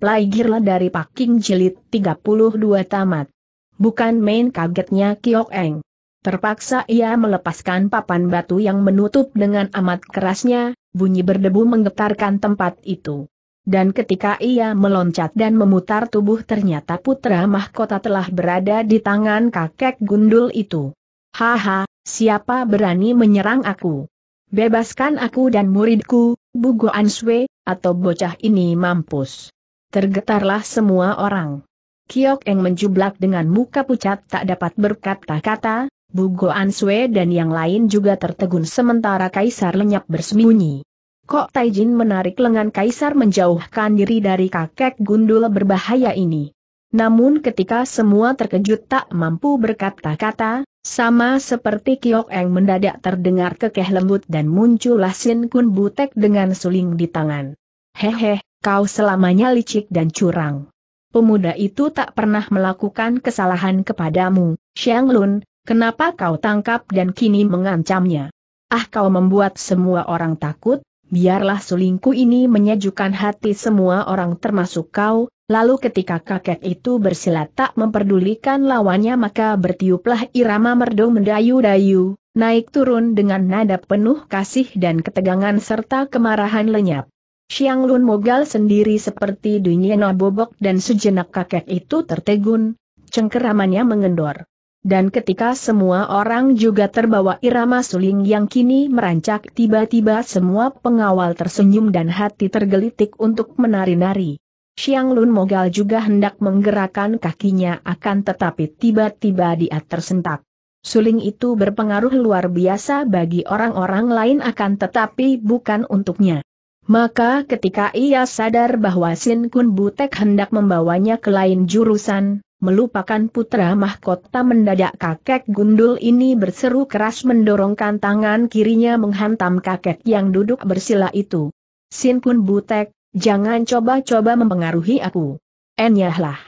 Playgirl dari Paking Jilid 32 tamat. Bukan main kagetnya Kiok Eng. Terpaksa ia melepaskan papan batu yang menutup dengan amat kerasnya, bunyi berdebu menggetarkan tempat itu. Dan ketika ia meloncat dan memutar tubuh ternyata putra mahkota telah berada di tangan kakek gundul itu. Haha, siapa berani menyerang aku? Bebaskan aku dan muridku, Bugo Answe, atau bocah ini mampus. Tergetarlah semua orang. Kiok Eng menjublak dengan muka pucat tak dapat berkata-kata, Bugo Answe dan yang lain juga tertegun sementara Kaisar lenyap bersembunyi. Kok Taijin menarik lengan Kaisar menjauhkan diri dari kakek gundul berbahaya ini. Namun ketika semua terkejut tak mampu berkata-kata, sama seperti Kiok Eng mendadak terdengar kekeh lembut dan muncullah Sin Kun Butek dengan suling di tangan. Hehe, kau selamanya licik dan curang. Pemuda itu tak pernah melakukan kesalahan kepadamu, Xiang Lun, kenapa kau tangkap dan kini mengancamnya? Ah kau membuat semua orang takut, biarlah sulingku ini menyejukkan hati semua orang termasuk kau, lalu ketika kakek itu bersilat tak memperdulikan lawannya maka bertiuplah irama merdu mendayu-dayu, naik turun dengan nada penuh kasih dan ketegangan serta kemarahan lenyap. Xiang Lun Mogal sendiri seperti dunia nabobok dan sejenak kakek itu tertegun, cengkeramannya mengendor. Dan ketika semua orang juga terbawa irama suling yang kini merancak tiba-tiba semua pengawal tersenyum dan hati tergelitik untuk menari-nari. Xiang Lun Mogal juga hendak menggerakkan kakinya akan tetapi tiba-tiba dia tersentak. Suling itu berpengaruh luar biasa bagi orang-orang lain akan tetapi bukan untuknya. Maka ketika ia sadar bahwa Sin Kun Butek hendak membawanya ke lain jurusan, melupakan putra mahkota mendadak kakek gundul ini berseru keras mendorongkan tangan kirinya menghantam kakek yang duduk bersila itu. Sin Kun Butek, jangan coba-coba mempengaruhi aku. Enyahlah.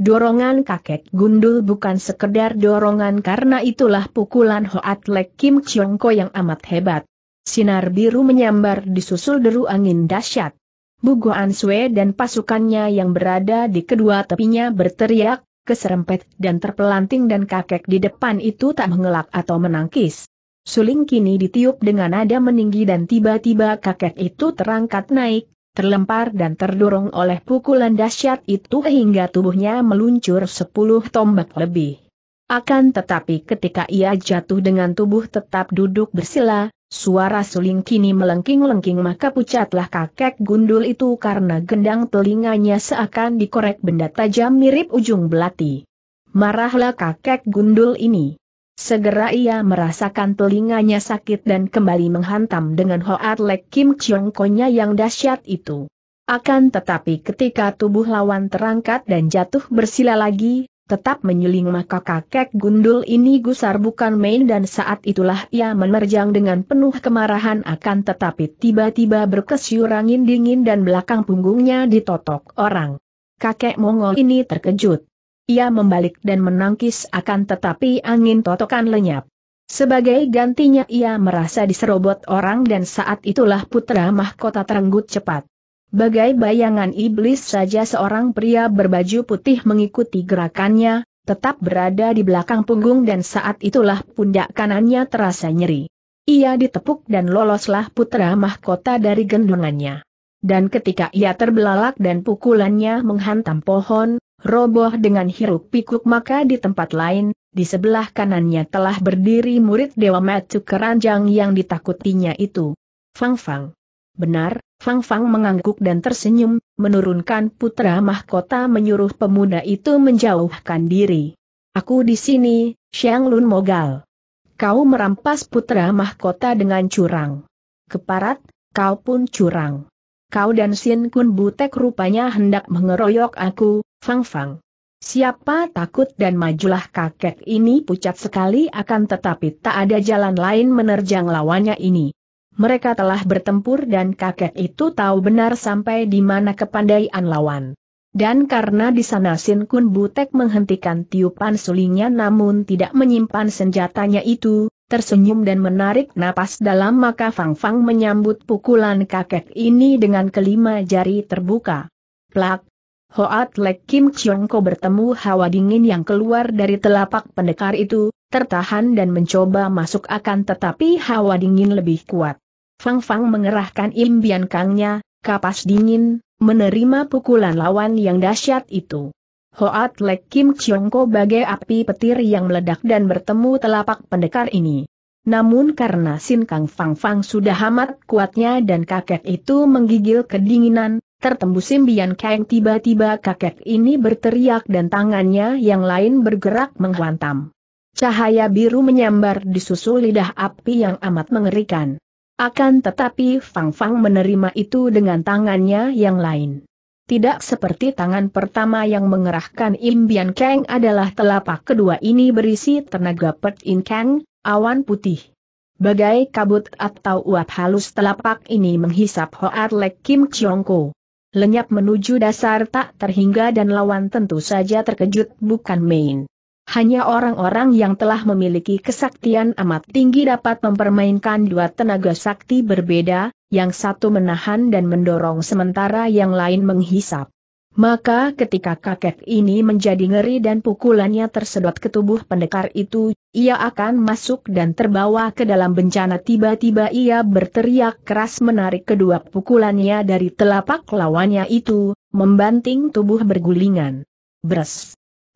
Dorongan kakek gundul bukan sekedar dorongan karena itulah pukulan Hoat Lek Kim Chiong Ko yang amat hebat. Sinar biru menyambar disusul deru angin dahsyat. Bugo Answe dan pasukannya yang berada di kedua tepinya berteriak, keserempet dan terpelanting dan kakek di depan itu tak mengelak atau menangkis. Suling kini ditiup dengan nada meninggi dan tiba-tiba kakek itu terangkat naik, terlempar dan terdorong oleh pukulan dahsyat itu hingga tubuhnya meluncur sepuluh tombak lebih. Akan tetapi ketika ia jatuh dengan tubuh tetap duduk bersila, Suara suling kini melengking-lengking maka pucatlah kakek gundul itu karena gendang telinganya seakan dikorek benda tajam mirip ujung belati. Marahlah kakek gundul ini. Segera ia merasakan telinganya sakit dan kembali menghantam dengan Hoat Lek Kim Chiong Konya yang dahsyat itu. Akan tetapi ketika tubuh lawan terangkat dan jatuh bersila lagi, tetap menyeling maka kakek gundul ini gusar bukan main dan saat itulah ia menerjang dengan penuh kemarahan akan tetapi tiba-tiba berkesyur angin dingin dan belakang punggungnya ditotok orang. Kakek Mongol ini terkejut. Ia membalik dan menangkis akan tetapi angin totokan lenyap. Sebagai gantinya ia merasa diserobot orang dan saat itulah putra mahkota terenggut cepat. Bagai bayangan iblis saja seorang pria berbaju putih mengikuti gerakannya, tetap berada di belakang punggung dan saat itulah pundak kanannya terasa nyeri. Ia ditepuk dan loloslah putra mahkota dari gendongannya. Dan ketika ia terbelalak dan pukulannya menghantam pohon, roboh dengan hiruk pikuk maka di tempat lain, di sebelah kanannya telah berdiri murid Dewa Matsu Keranjang yang ditakutinya itu. Fang Fang. Benar, Fang Fang mengangguk dan tersenyum, menurunkan putra mahkota menyuruh pemuda itu menjauhkan diri. Aku di sini, Xiang Lun Mogal. Kau merampas putra mahkota dengan curang. Keparat, kau pun curang. Kau dan Sin Kun Butek rupanya hendak mengeroyok aku, Fang Fang. Siapa takut dan majulah kakek ini pucat sekali akan tetapi tak ada jalan lain menerjang lawannya ini mereka telah bertempur dan kakek itu tahu benar sampai di mana kepandaian lawan. Dan karena di sana Sin Kun Butek menghentikan tiupan sulingnya namun tidak menyimpan senjatanya itu, tersenyum dan menarik napas dalam maka Fang Fang menyambut pukulan kakek ini dengan kelima jari terbuka. Plak! Hoat Lek Kim Chiong Ko bertemu hawa dingin yang keluar dari telapak pendekar itu, tertahan dan mencoba masuk akan tetapi hawa dingin lebih kuat. Fang Fang mengerahkan imbian kangnya, kapas dingin, menerima pukulan lawan yang dahsyat itu. Hoat Lek Kim Chiongko bagai api petir yang meledak dan bertemu telapak pendekar ini. Namun karena Sin Kang Fang Fang sudah amat kuatnya dan kakek itu menggigil kedinginan, tertembus imbian Kang tiba-tiba kakek ini berteriak dan tangannya yang lain bergerak menghantam. Cahaya biru menyambar di lidah api yang amat mengerikan. Akan tetapi Fang Fang menerima itu dengan tangannya yang lain. Tidak seperti tangan pertama yang mengerahkan imbian Kang adalah telapak kedua ini berisi tenaga Pet In Kang, awan putih. Bagai kabut atau uap halus telapak ini menghisap Hoat Lek Kim Chiong Ko. Lenyap menuju dasar tak terhingga dan lawan tentu saja terkejut bukan main. Hanya orang-orang yang telah memiliki kesaktian amat tinggi dapat mempermainkan dua tenaga sakti berbeda, yang satu menahan dan mendorong sementara yang lain menghisap. Maka ketika kakek ini menjadi ngeri dan pukulannya tersedot ke tubuh pendekar itu, ia akan masuk dan terbawa ke dalam bencana tiba-tiba ia berteriak keras menarik kedua pukulannya dari telapak lawannya itu, membanting tubuh bergulingan. Bres!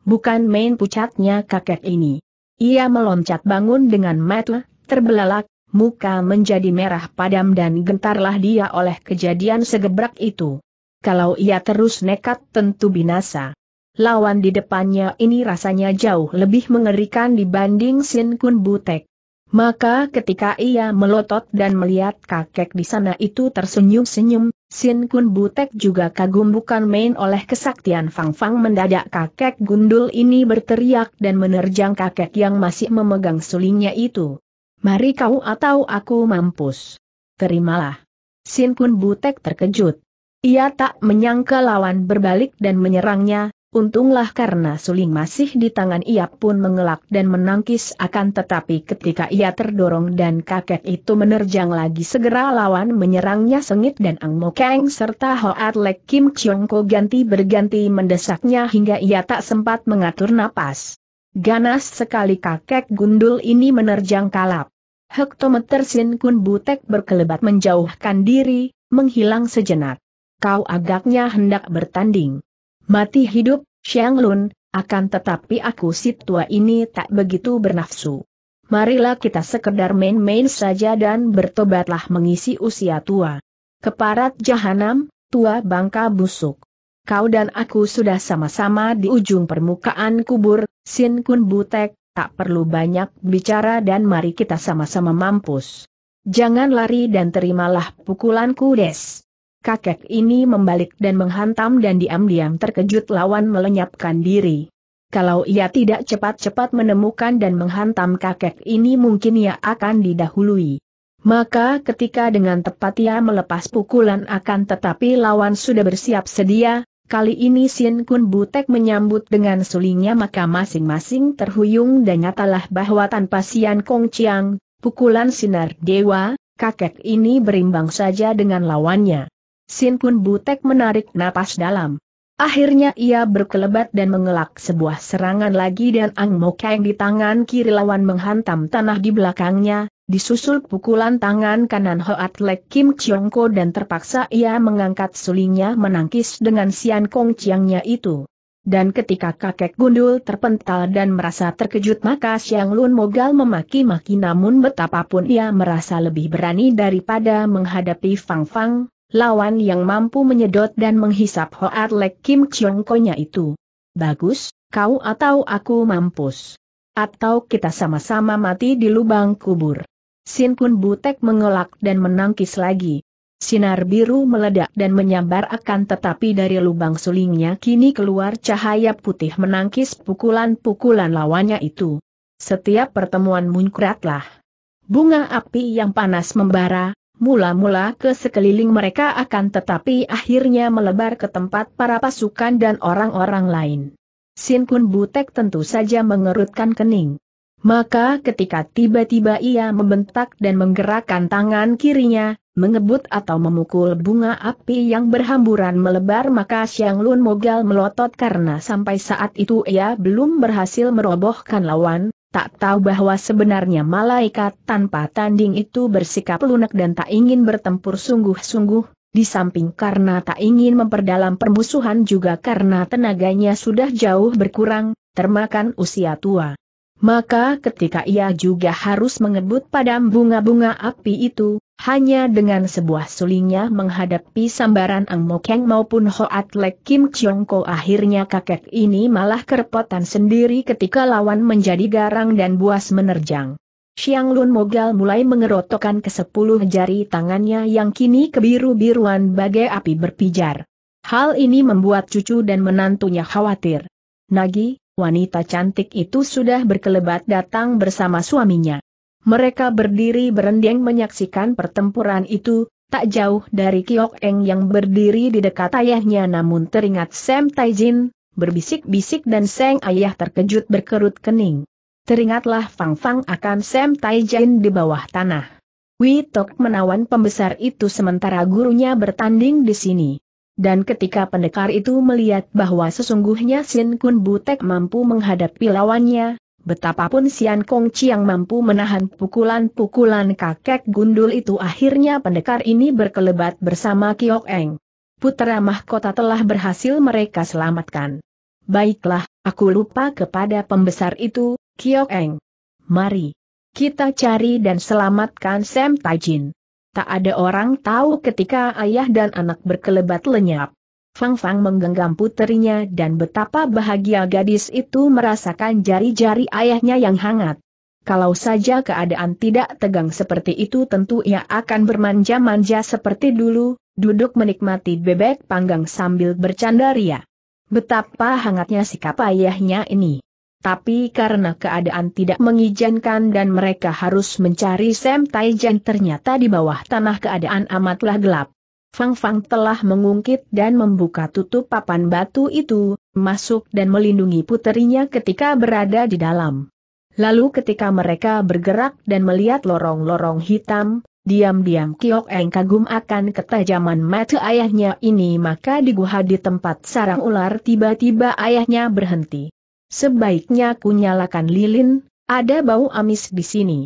Bukan main pucatnya kakek ini. Ia meloncat bangun dengan metle, terbelalak, muka menjadi merah padam dan gentarlah dia oleh kejadian segebrak itu. Kalau ia terus nekat tentu binasa. Lawan di depannya ini rasanya jauh lebih mengerikan dibanding Sin Kun Butek. Maka ketika ia melotot dan melihat kakek di sana itu tersenyum-senyum, Sin Kun Butek juga kagum bukan main oleh kesaktian Fang Fang mendadak kakek gundul ini berteriak dan menerjang kakek yang masih memegang sulingnya itu. Mari kau atau aku mampus. Terimalah. Sin Kun Butek terkejut. Ia tak menyangka lawan berbalik dan menyerangnya, Untunglah karena suling masih di tangan ia pun mengelak dan menangkis akan tetapi ketika ia terdorong dan kakek itu menerjang lagi segera lawan menyerangnya sengit dan Ang Mo Kang serta Hoat Lek Kim Chiong Ko ganti berganti mendesaknya hingga ia tak sempat mengatur napas. Ganas sekali kakek gundul ini menerjang kalap. Hektometer Sin Kun Butek berkelebat menjauhkan diri, menghilang sejenak. Kau agaknya hendak bertanding. Mati hidup, Xiang Lun, akan tetapi aku si tua ini tak begitu bernafsu. Marilah kita sekedar main-main saja dan bertobatlah mengisi usia tua. Keparat jahanam, tua bangka busuk. Kau dan aku sudah sama-sama di ujung permukaan kubur, Sin Kun Butek, tak perlu banyak bicara dan mari kita sama-sama mampus. Jangan lari dan terimalah pukulanku des kakek ini membalik dan menghantam dan diam-diam terkejut lawan melenyapkan diri. Kalau ia tidak cepat-cepat menemukan dan menghantam kakek ini mungkin ia akan didahului. Maka ketika dengan tepat ia melepas pukulan akan tetapi lawan sudah bersiap sedia, kali ini Sin Kun Butek menyambut dengan sulingnya maka masing-masing terhuyung dan nyatalah bahwa tanpa Sian Kong Chiang, pukulan sinar dewa, kakek ini berimbang saja dengan lawannya. Sin Kun Butek menarik napas dalam. Akhirnya ia berkelebat dan mengelak sebuah serangan lagi dan Ang Mo Kang di tangan kiri lawan menghantam tanah di belakangnya, disusul pukulan tangan kanan Hoat Lek Kim Chiong Ko dan terpaksa ia mengangkat sulingnya menangkis dengan Sian Kong Chiangnya itu. Dan ketika kakek gundul terpental dan merasa terkejut maka Siang Lun Mogal memaki-maki namun betapapun ia merasa lebih berani daripada menghadapi Fang Fang, lawan yang mampu menyedot dan menghisap Hoat Lek Kim Chiong Konya itu. Bagus, kau atau aku mampus. Atau kita sama-sama mati di lubang kubur. Sin Kun Butek mengelak dan menangkis lagi. Sinar biru meledak dan menyambar akan tetapi dari lubang sulingnya kini keluar cahaya putih menangkis pukulan-pukulan lawannya itu. Setiap pertemuan muncratlah. Bunga api yang panas membara, Mula-mula ke sekeliling mereka akan tetapi akhirnya melebar ke tempat para pasukan dan orang-orang lain. Sin Kun Butek tentu saja mengerutkan kening. Maka ketika tiba-tiba ia membentak dan menggerakkan tangan kirinya, mengebut atau memukul bunga api yang berhamburan melebar maka Xiang Lun Mogal melotot karena sampai saat itu ia belum berhasil merobohkan lawan, tak tahu bahwa sebenarnya malaikat tanpa tanding itu bersikap lunak dan tak ingin bertempur sungguh-sungguh, di samping karena tak ingin memperdalam permusuhan juga karena tenaganya sudah jauh berkurang, termakan usia tua. Maka ketika ia juga harus mengebut padam bunga-bunga api itu, hanya dengan sebuah sulingnya menghadapi sambaran Ang Mokeng maupun Hoat Lek Kim Chiong Ko akhirnya kakek ini malah kerepotan sendiri ketika lawan menjadi garang dan buas menerjang. Xiang Lun Mogal mulai mengerotokan ke sepuluh jari tangannya yang kini kebiru-biruan bagai api berpijar. Hal ini membuat cucu dan menantunya khawatir. Nagi, wanita cantik itu sudah berkelebat datang bersama suaminya. Mereka berdiri berendeng menyaksikan pertempuran itu, tak jauh dari Kiok Eng yang berdiri di dekat ayahnya namun teringat Sam Taijin, berbisik-bisik dan Seng ayah terkejut berkerut kening. Teringatlah Fang Fang akan Sam Taijin di bawah tanah. Witok menawan pembesar itu sementara gurunya bertanding di sini. Dan ketika pendekar itu melihat bahwa sesungguhnya Sin Kun Butek mampu menghadapi lawannya, Betapapun Sian Kong Chiang mampu menahan pukulan-pukulan kakek gundul itu akhirnya pendekar ini berkelebat bersama Kiok Eng. Putera mahkota telah berhasil mereka selamatkan. Baiklah, aku lupa kepada pembesar itu, Kiok Eng. Mari. Kita cari dan selamatkan Sam Tajin. Tak ada orang tahu ketika ayah dan anak berkelebat lenyap. Fang Fang menggenggam puterinya dan betapa bahagia gadis itu merasakan jari-jari ayahnya yang hangat. Kalau saja keadaan tidak tegang seperti itu tentu ia akan bermanja-manja seperti dulu, duduk menikmati bebek panggang sambil bercanda ria. Betapa hangatnya sikap ayahnya ini. Tapi karena keadaan tidak mengizinkan dan mereka harus mencari Sam Taijan ternyata di bawah tanah keadaan amatlah gelap. Fang Fang telah mengungkit dan membuka tutup papan batu itu, masuk dan melindungi puterinya ketika berada di dalam. Lalu ketika mereka bergerak dan melihat lorong-lorong hitam, diam-diam Kiok Eng kagum akan ketajaman mata ayahnya ini maka di guha di tempat sarang ular tiba-tiba ayahnya berhenti. Sebaiknya ku lilin, ada bau amis di sini.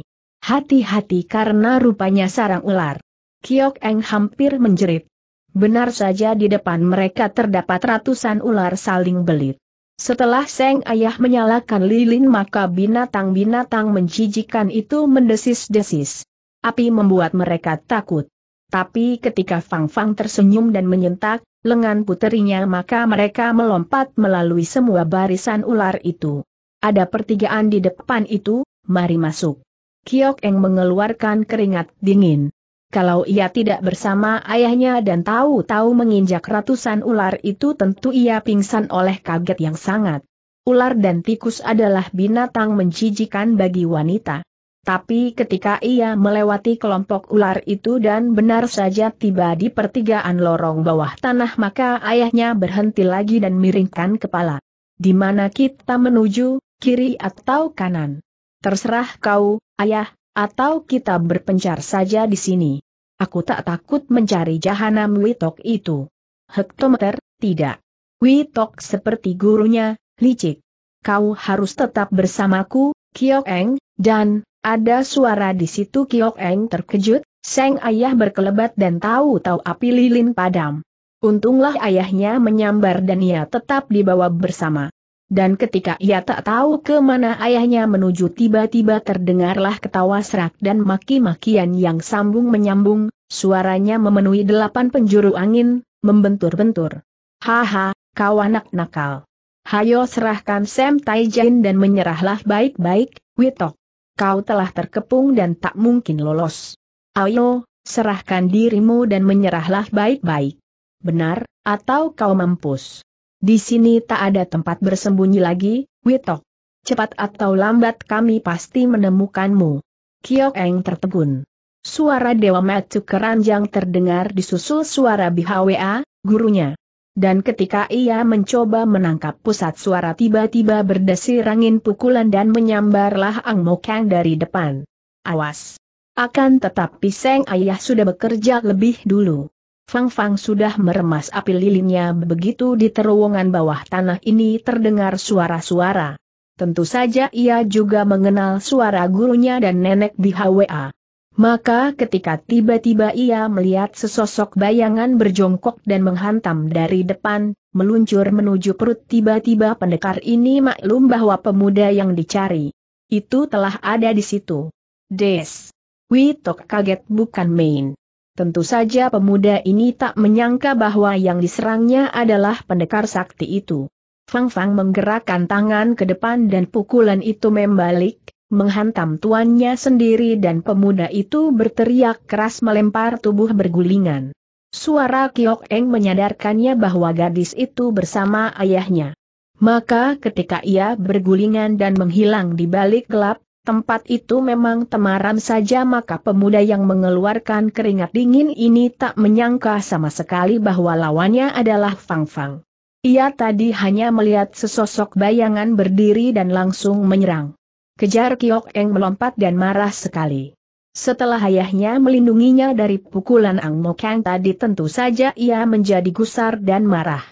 Hati-hati karena rupanya sarang ular. Kiok Eng hampir menjerit. Benar saja di depan mereka terdapat ratusan ular saling belit. Setelah Seng Ayah menyalakan lilin maka binatang-binatang menjijikan itu mendesis-desis. Api membuat mereka takut. Tapi ketika Fang Fang tersenyum dan menyentak, lengan puterinya maka mereka melompat melalui semua barisan ular itu. Ada pertigaan di depan itu, mari masuk. Kiok Eng mengeluarkan keringat dingin. Kalau ia tidak bersama ayahnya dan tahu-tahu menginjak ratusan ular itu tentu ia pingsan oleh kaget yang sangat. Ular dan tikus adalah binatang menjijikan bagi wanita. Tapi ketika ia melewati kelompok ular itu dan benar saja tiba di pertigaan lorong bawah tanah maka ayahnya berhenti lagi dan miringkan kepala. Di mana kita menuju, kiri atau kanan? Terserah kau, ayah, atau kita berpencar saja di sini. Aku tak takut mencari jahanam Witok itu. Hektometer, tidak. Witok seperti gurunya, licik. Kau harus tetap bersamaku, Kiok Eng, dan, ada suara di situ Kiok Eng terkejut, Seng ayah berkelebat dan tahu-tahu api lilin padam. Untunglah ayahnya menyambar dan ia tetap dibawa bersama. Dan ketika ia tak tahu ke mana ayahnya menuju tiba-tiba terdengarlah ketawa serak dan maki-makian yang sambung menyambung, suaranya memenuhi delapan penjuru angin, membentur-bentur. Haha, kau anak nakal. Hayo serahkan Sam Taijin dan menyerahlah baik-baik, Witok. Kau telah terkepung dan tak mungkin lolos. Ayo, serahkan dirimu dan menyerahlah baik-baik. Benar, atau kau mampus. Di sini tak ada tempat bersembunyi lagi, Witok. Cepat atau lambat kami pasti menemukanmu. Kiok Eng tertegun. Suara Dewa Matsu keranjang terdengar disusul suara Bihwa, gurunya. Dan ketika ia mencoba menangkap pusat suara tiba-tiba berdesir angin pukulan dan menyambarlah Ang Mokang dari depan. Awas! Akan tetapi Seng Ayah sudah bekerja lebih dulu. Fang Fang sudah meremas api lilinnya begitu di terowongan bawah tanah ini terdengar suara-suara. Tentu saja ia juga mengenal suara gurunya dan nenek di HWA. Maka ketika tiba-tiba ia melihat sesosok bayangan berjongkok dan menghantam dari depan, meluncur menuju perut tiba-tiba pendekar ini maklum bahwa pemuda yang dicari. Itu telah ada di situ. Des. Witok kaget bukan main. Tentu saja pemuda ini tak menyangka bahwa yang diserangnya adalah pendekar sakti itu. Fang Fang menggerakkan tangan ke depan dan pukulan itu membalik, menghantam tuannya sendiri dan pemuda itu berteriak keras melempar tubuh bergulingan. Suara Kiok Eng menyadarkannya bahwa gadis itu bersama ayahnya. Maka ketika ia bergulingan dan menghilang di balik gelap, Tempat itu memang temaram saja maka pemuda yang mengeluarkan keringat dingin ini tak menyangka sama sekali bahwa lawannya adalah Fang Fang. Ia tadi hanya melihat sesosok bayangan berdiri dan langsung menyerang. Kejar Kiok Eng melompat dan marah sekali. Setelah ayahnya melindunginya dari pukulan Ang Mo Kang tadi tentu saja ia menjadi gusar dan marah.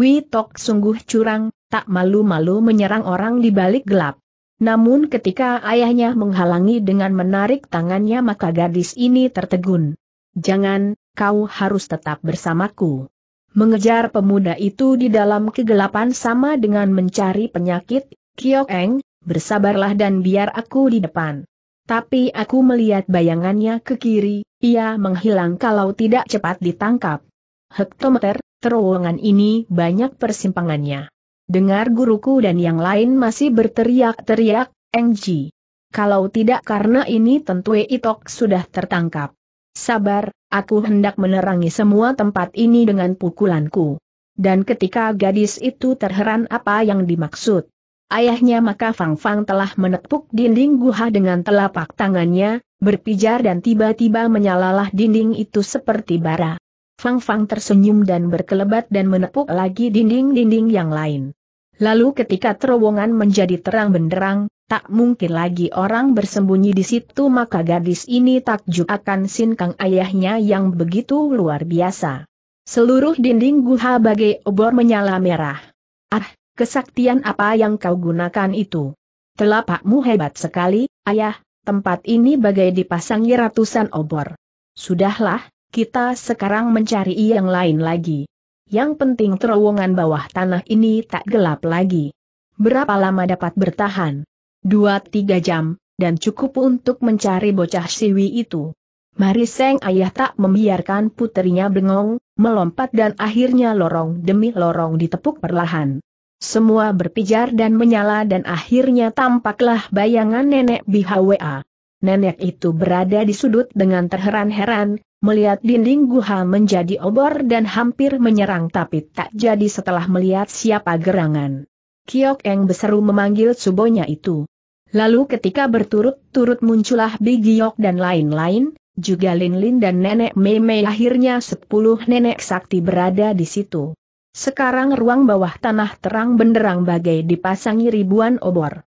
Wi Tok sungguh curang, tak malu-malu menyerang orang di balik gelap. Namun ketika ayahnya menghalangi dengan menarik tangannya maka gadis ini tertegun. Jangan, kau harus tetap bersamaku. Mengejar pemuda itu di dalam kegelapan sama dengan mencari penyakit, Kiok Eng, bersabarlah dan biar aku di depan. Tapi aku melihat bayangannya ke kiri, ia menghilang kalau tidak cepat ditangkap. Hektometer, terowongan ini banyak persimpangannya. Dengar guruku dan yang lain masih berteriak-teriak, Engji. Kalau tidak karena ini tentu Itok sudah tertangkap. Sabar, aku hendak menerangi semua tempat ini dengan pukulanku. Dan ketika gadis itu terheran apa yang dimaksud. Ayahnya maka Fang Fang telah menepuk dinding guha dengan telapak tangannya, berpijar dan tiba-tiba menyalalah dinding itu seperti bara. Fang Fang tersenyum dan berkelebat dan menepuk lagi dinding-dinding yang lain. Lalu ketika terowongan menjadi terang benderang, tak mungkin lagi orang bersembunyi di situ maka gadis ini takjub akan sinkang ayahnya yang begitu luar biasa. Seluruh dinding guha bagai obor menyala merah. Ah, kesaktian apa yang kau gunakan itu? Telapakmu hebat sekali, ayah, tempat ini bagai dipasangi ratusan obor. Sudahlah, kita sekarang mencari yang lain lagi. Yang penting terowongan bawah tanah ini tak gelap lagi. Berapa lama dapat bertahan? Dua tiga jam, dan cukup untuk mencari bocah siwi itu. Mari Seng Ayah tak membiarkan putrinya bengong, melompat dan akhirnya lorong demi lorong ditepuk perlahan. Semua berpijar dan menyala dan akhirnya tampaklah bayangan nenek BHWA. Nenek itu berada di sudut dengan terheran-heran, melihat dinding guha menjadi obor dan hampir menyerang tapi tak jadi setelah melihat siapa gerangan. Kiok Eng berseru memanggil subonya itu. Lalu ketika berturut-turut muncullah Bigiok dan lain-lain, juga Lin -lin dan Nenek Mei Mei akhirnya sepuluh nenek sakti berada di situ. Sekarang ruang bawah tanah terang benderang bagai dipasangi ribuan obor.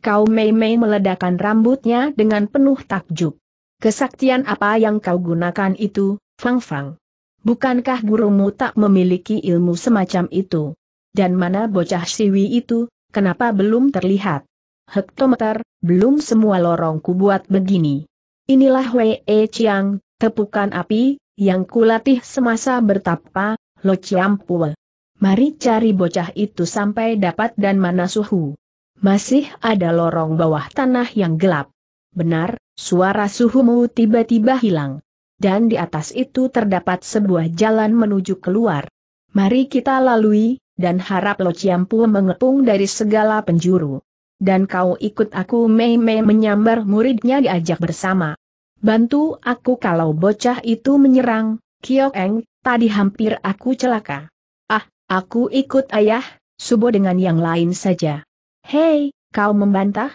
Kau Mei Mei meledakan rambutnya dengan penuh takjub. Kesaktian apa yang kau gunakan itu, Fang Fang? Bukankah gurumu tak memiliki ilmu semacam itu? Dan mana bocah siwi itu, kenapa belum terlihat? Hektometer, belum semua lorongku buat begini. Inilah Wei e Chiang, tepukan api, yang kulatih semasa bertapa, Lo Chiampue. Mari cari bocah itu sampai dapat dan mana suhu. Masih ada lorong bawah tanah yang gelap. Benar, suara suhumu tiba-tiba hilang. Dan di atas itu terdapat sebuah jalan menuju keluar. Mari kita lalui, dan harap Lo Ciampu mengepung dari segala penjuru. Dan kau ikut aku Mei Mei menyambar muridnya diajak bersama. Bantu aku kalau bocah itu menyerang, Kyokeng, Eng, tadi hampir aku celaka. Ah, aku ikut ayah, subuh dengan yang lain saja. Hei, kau membantah?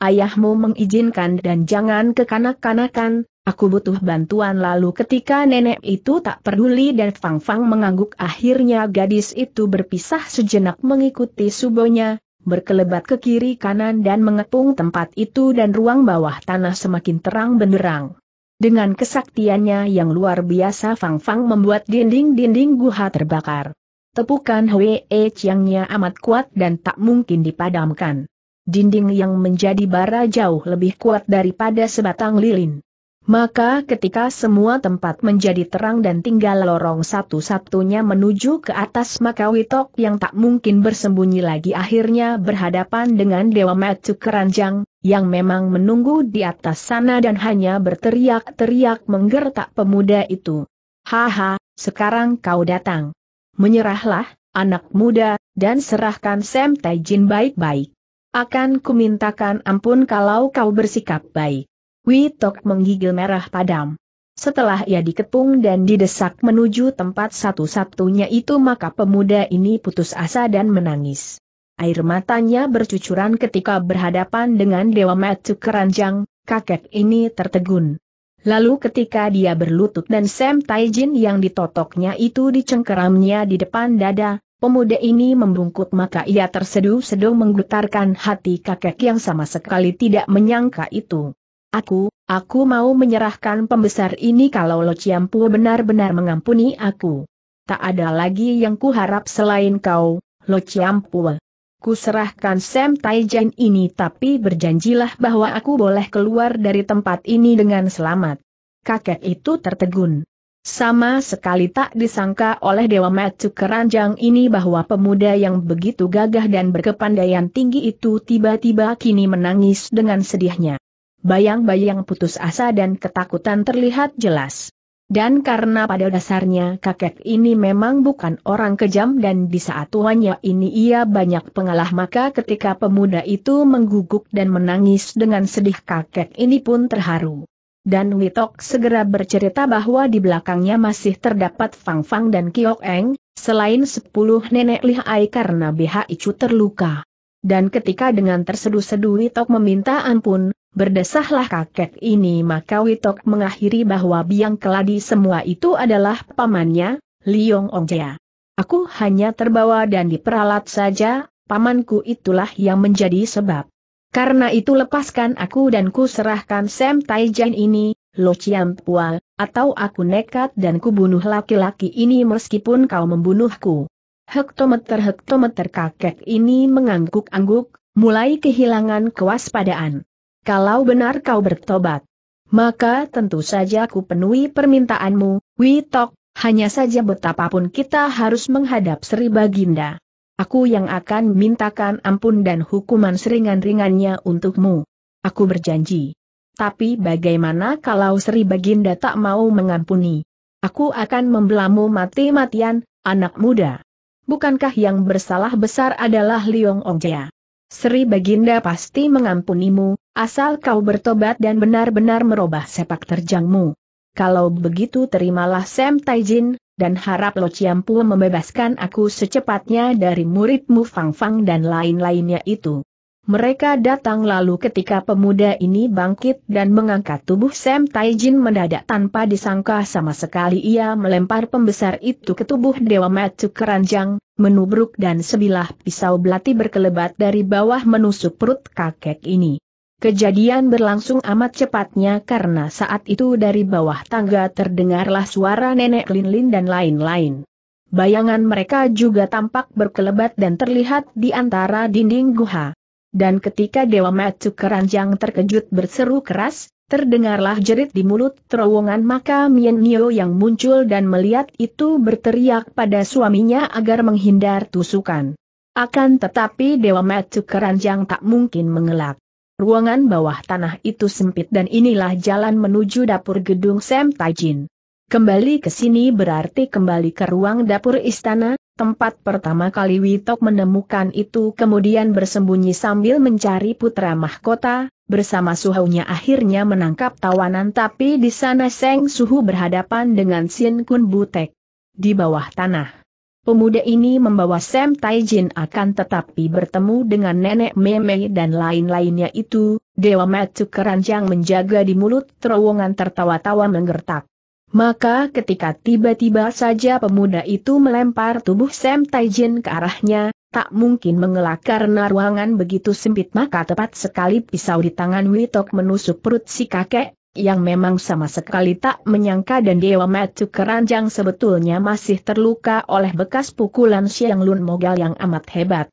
ayahmu mengizinkan dan jangan kekanak-kanakan, aku butuh bantuan lalu ketika nenek itu tak peduli dan Fang Fang mengangguk akhirnya gadis itu berpisah sejenak mengikuti subonya, berkelebat ke kiri kanan dan mengepung tempat itu dan ruang bawah tanah semakin terang benderang. Dengan kesaktiannya yang luar biasa Fang Fang membuat dinding-dinding guha terbakar. Tepukan Hwee Chiangnya amat kuat dan tak mungkin dipadamkan dinding yang menjadi bara jauh lebih kuat daripada sebatang lilin. Maka ketika semua tempat menjadi terang dan tinggal lorong satu-satunya menuju ke atas maka Witok yang tak mungkin bersembunyi lagi akhirnya berhadapan dengan Dewa Matsu Keranjang, yang memang menunggu di atas sana dan hanya berteriak-teriak menggertak pemuda itu. Haha, sekarang kau datang. Menyerahlah, anak muda, dan serahkan Sem Taijin baik-baik. Akan kumintakan ampun kalau kau bersikap baik. Witok menggigil merah padam. Setelah ia dikepung dan didesak menuju tempat satu-satunya itu maka pemuda ini putus asa dan menangis. Air matanya bercucuran ketika berhadapan dengan Dewa Metu Keranjang, kakek ini tertegun. Lalu ketika dia berlutut dan Sam Taijin yang ditotoknya itu dicengkeramnya di depan dada, Pemuda ini membungkuk maka ia terseduh-seduh menggutarkan hati kakek yang sama sekali tidak menyangka itu. Aku, aku mau menyerahkan pembesar ini kalau Lo Ciampu benar-benar mengampuni aku. Tak ada lagi yang kuharap selain kau, Lo Ciampu. Ku serahkan Sam Taijan ini tapi berjanjilah bahwa aku boleh keluar dari tempat ini dengan selamat. Kakek itu tertegun. Sama sekali tak disangka oleh Dewa Matsu keranjang ini bahwa pemuda yang begitu gagah dan berkepandaian tinggi itu tiba-tiba kini menangis dengan sedihnya. Bayang-bayang putus asa dan ketakutan terlihat jelas. Dan karena pada dasarnya kakek ini memang bukan orang kejam dan di saat tuanya ini ia banyak pengalah maka ketika pemuda itu mengguguk dan menangis dengan sedih kakek ini pun terharu dan Witok segera bercerita bahwa di belakangnya masih terdapat Fang Fang dan Kiok Eng, selain sepuluh nenek lihai karena BH Icu terluka. Dan ketika dengan tersedu-sedu Witok meminta ampun, berdesahlah kakek ini maka Witok mengakhiri bahwa biang keladi semua itu adalah pamannya, Liong Jaya. Aku hanya terbawa dan diperalat saja, pamanku itulah yang menjadi sebab. Karena itu lepaskan aku dan ku serahkan Sam Taijan ini, Lo Chiam Pual, atau aku nekat dan ku bunuh laki-laki ini meskipun kau membunuhku. Hektometer-hektometer kakek ini mengangguk-angguk, mulai kehilangan kewaspadaan. Kalau benar kau bertobat, maka tentu saja ku penuhi permintaanmu, Witok, hanya saja betapapun kita harus menghadap Sri Baginda. Aku yang akan mintakan ampun dan hukuman seringan-ringannya untukmu. Aku berjanji. Tapi bagaimana kalau Sri Baginda tak mau mengampuni? Aku akan membelamu mati-matian, anak muda. Bukankah yang bersalah besar adalah Liong Ongjaya? Sri Baginda pasti mengampunimu, asal kau bertobat dan benar-benar merubah sepak terjangmu. Kalau begitu terimalah Sam Taijin, dan harap Lo Ciampu membebaskan aku secepatnya dari muridmu Fang Fang dan lain-lainnya itu. Mereka datang lalu ketika pemuda ini bangkit dan mengangkat tubuh Sam Taijin mendadak tanpa disangka sama sekali ia melempar pembesar itu ke tubuh Dewa Matuk Keranjang, menubruk dan sebilah pisau belati berkelebat dari bawah menusuk perut kakek ini. Kejadian berlangsung amat cepatnya karena saat itu dari bawah tangga terdengarlah suara nenek Linlin dan lain-lain. Bayangan mereka juga tampak berkelebat dan terlihat di antara dinding guha. Dan ketika Dewa Matsu Keranjang terkejut berseru keras, terdengarlah jerit di mulut terowongan maka Mien Nio yang muncul dan melihat itu berteriak pada suaminya agar menghindar tusukan. Akan tetapi Dewa Matsu Keranjang tak mungkin mengelak. Ruangan bawah tanah itu sempit dan inilah jalan menuju dapur gedung Sem Taijin. Kembali ke sini berarti kembali ke ruang dapur istana, tempat pertama kali Witok menemukan itu kemudian bersembunyi sambil mencari putra mahkota, bersama suhunya akhirnya menangkap tawanan tapi di sana Seng Suhu berhadapan dengan Sin Kun Butek. Di bawah tanah. Pemuda ini membawa Sam Taijin akan tetapi bertemu dengan nenek Meme dan lain-lainnya itu, Dewa Matsu keranjang menjaga di mulut terowongan tertawa-tawa menggertak. Maka ketika tiba-tiba saja pemuda itu melempar tubuh Sam Taijin ke arahnya, tak mungkin mengelak karena ruangan begitu sempit maka tepat sekali pisau di tangan Witok menusuk perut si kakek, yang memang sama sekali tak menyangka dan Dewa Matu Keranjang sebetulnya masih terluka oleh bekas pukulan Siang Lun Mogal yang amat hebat.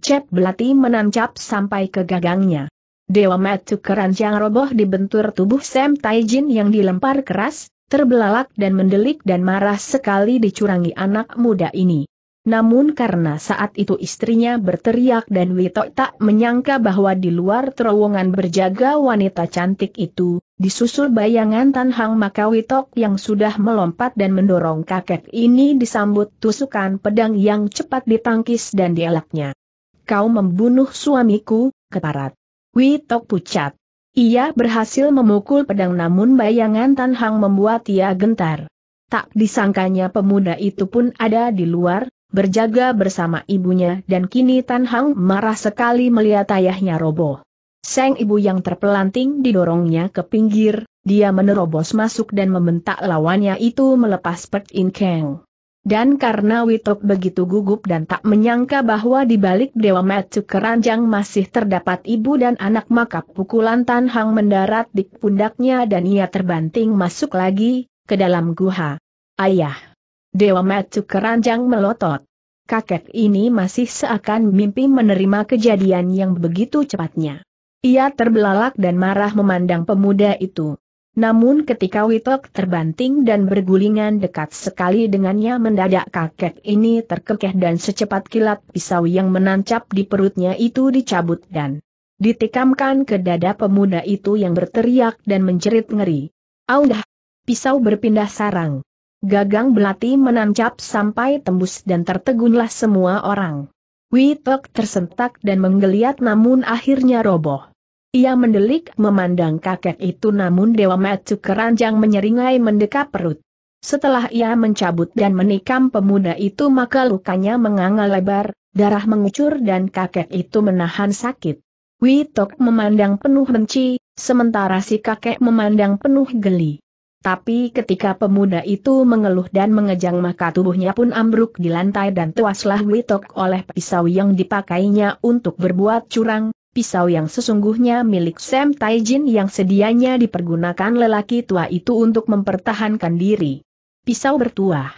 Cep Belati menancap sampai ke gagangnya. Dewa Matu Keranjang roboh dibentur tubuh Sam Taijin yang dilempar keras, terbelalak dan mendelik dan marah sekali dicurangi anak muda ini. Namun karena saat itu istrinya berteriak dan Witok tak menyangka bahwa di luar terowongan berjaga wanita cantik itu, disusul bayangan Tan Hang maka Witok yang sudah melompat dan mendorong kakek ini disambut tusukan pedang yang cepat ditangkis dan dielaknya. Kau membunuh suamiku, keparat. Witok pucat. Ia berhasil memukul pedang namun bayangan Tan Hang membuat ia gentar. Tak disangkanya pemuda itu pun ada di luar, berjaga bersama ibunya dan kini Tan Hang marah sekali melihat ayahnya roboh. Seng ibu yang terpelanting didorongnya ke pinggir, dia menerobos masuk dan membentak lawannya itu melepas Pek In Kang. Dan karena Witok begitu gugup dan tak menyangka bahwa di balik Dewa Matsu Keranjang masih terdapat ibu dan anak maka pukulan Tan Hang mendarat di pundaknya dan ia terbanting masuk lagi, ke dalam guha. Ayah! Dewa Matsu keranjang melotot. Kakek ini masih seakan mimpi menerima kejadian yang begitu cepatnya. Ia terbelalak dan marah memandang pemuda itu. Namun ketika Witok terbanting dan bergulingan dekat sekali dengannya mendadak kakek ini terkekeh dan secepat kilat pisau yang menancap di perutnya itu dicabut dan ditikamkan ke dada pemuda itu yang berteriak dan menjerit ngeri. Aunggah! Pisau berpindah sarang. Gagang belati menancap sampai tembus dan tertegunlah semua orang. Witok tersentak dan menggeliat namun akhirnya roboh. Ia mendelik memandang kakek itu namun Dewa Matsu keranjang menyeringai mendekap perut. Setelah ia mencabut dan menikam pemuda itu maka lukanya menganga lebar, darah mengucur dan kakek itu menahan sakit. Witok memandang penuh benci, sementara si kakek memandang penuh geli. Tapi ketika pemuda itu mengeluh dan mengejang maka tubuhnya pun ambruk di lantai dan tuaslah Witok oleh pisau yang dipakainya untuk berbuat curang, pisau yang sesungguhnya milik Sam Taijin yang sedianya dipergunakan lelaki tua itu untuk mempertahankan diri. Pisau bertuah.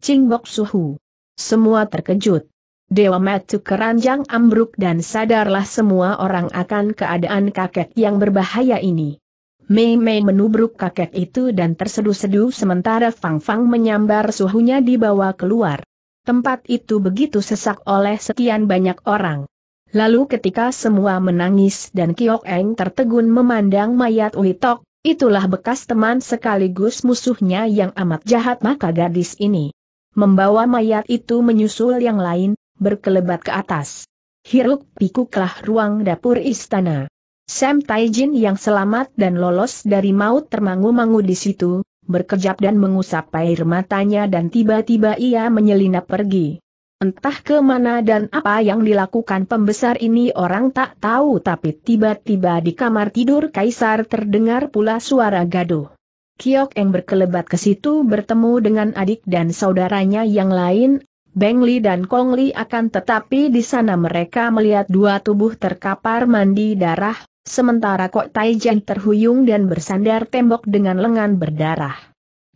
Bok suhu. Semua terkejut. Dewa Matu keranjang ambruk dan sadarlah semua orang akan keadaan kakek yang berbahaya ini. Mei Mei menubruk kakek itu dan terseduh-seduh sementara Fang Fang menyambar suhunya dibawa keluar. Tempat itu begitu sesak oleh sekian banyak orang. Lalu ketika semua menangis dan Kiok Eng tertegun memandang mayat Ui itulah bekas teman sekaligus musuhnya yang amat jahat maka gadis ini. Membawa mayat itu menyusul yang lain, berkelebat ke atas. Hiruk pikuklah ruang dapur istana. Sam Taijin yang selamat dan lolos dari maut termangu-mangu di situ, berkejap dan mengusap air matanya dan tiba-tiba ia menyelinap pergi. Entah ke mana dan apa yang dilakukan pembesar ini orang tak tahu tapi tiba-tiba di kamar tidur Kaisar terdengar pula suara gaduh. Kiok yang berkelebat ke situ bertemu dengan adik dan saudaranya yang lain, Beng Li dan Kong Li akan tetapi di sana mereka melihat dua tubuh terkapar mandi darah, Sementara Kok Taijan terhuyung dan bersandar tembok dengan lengan berdarah.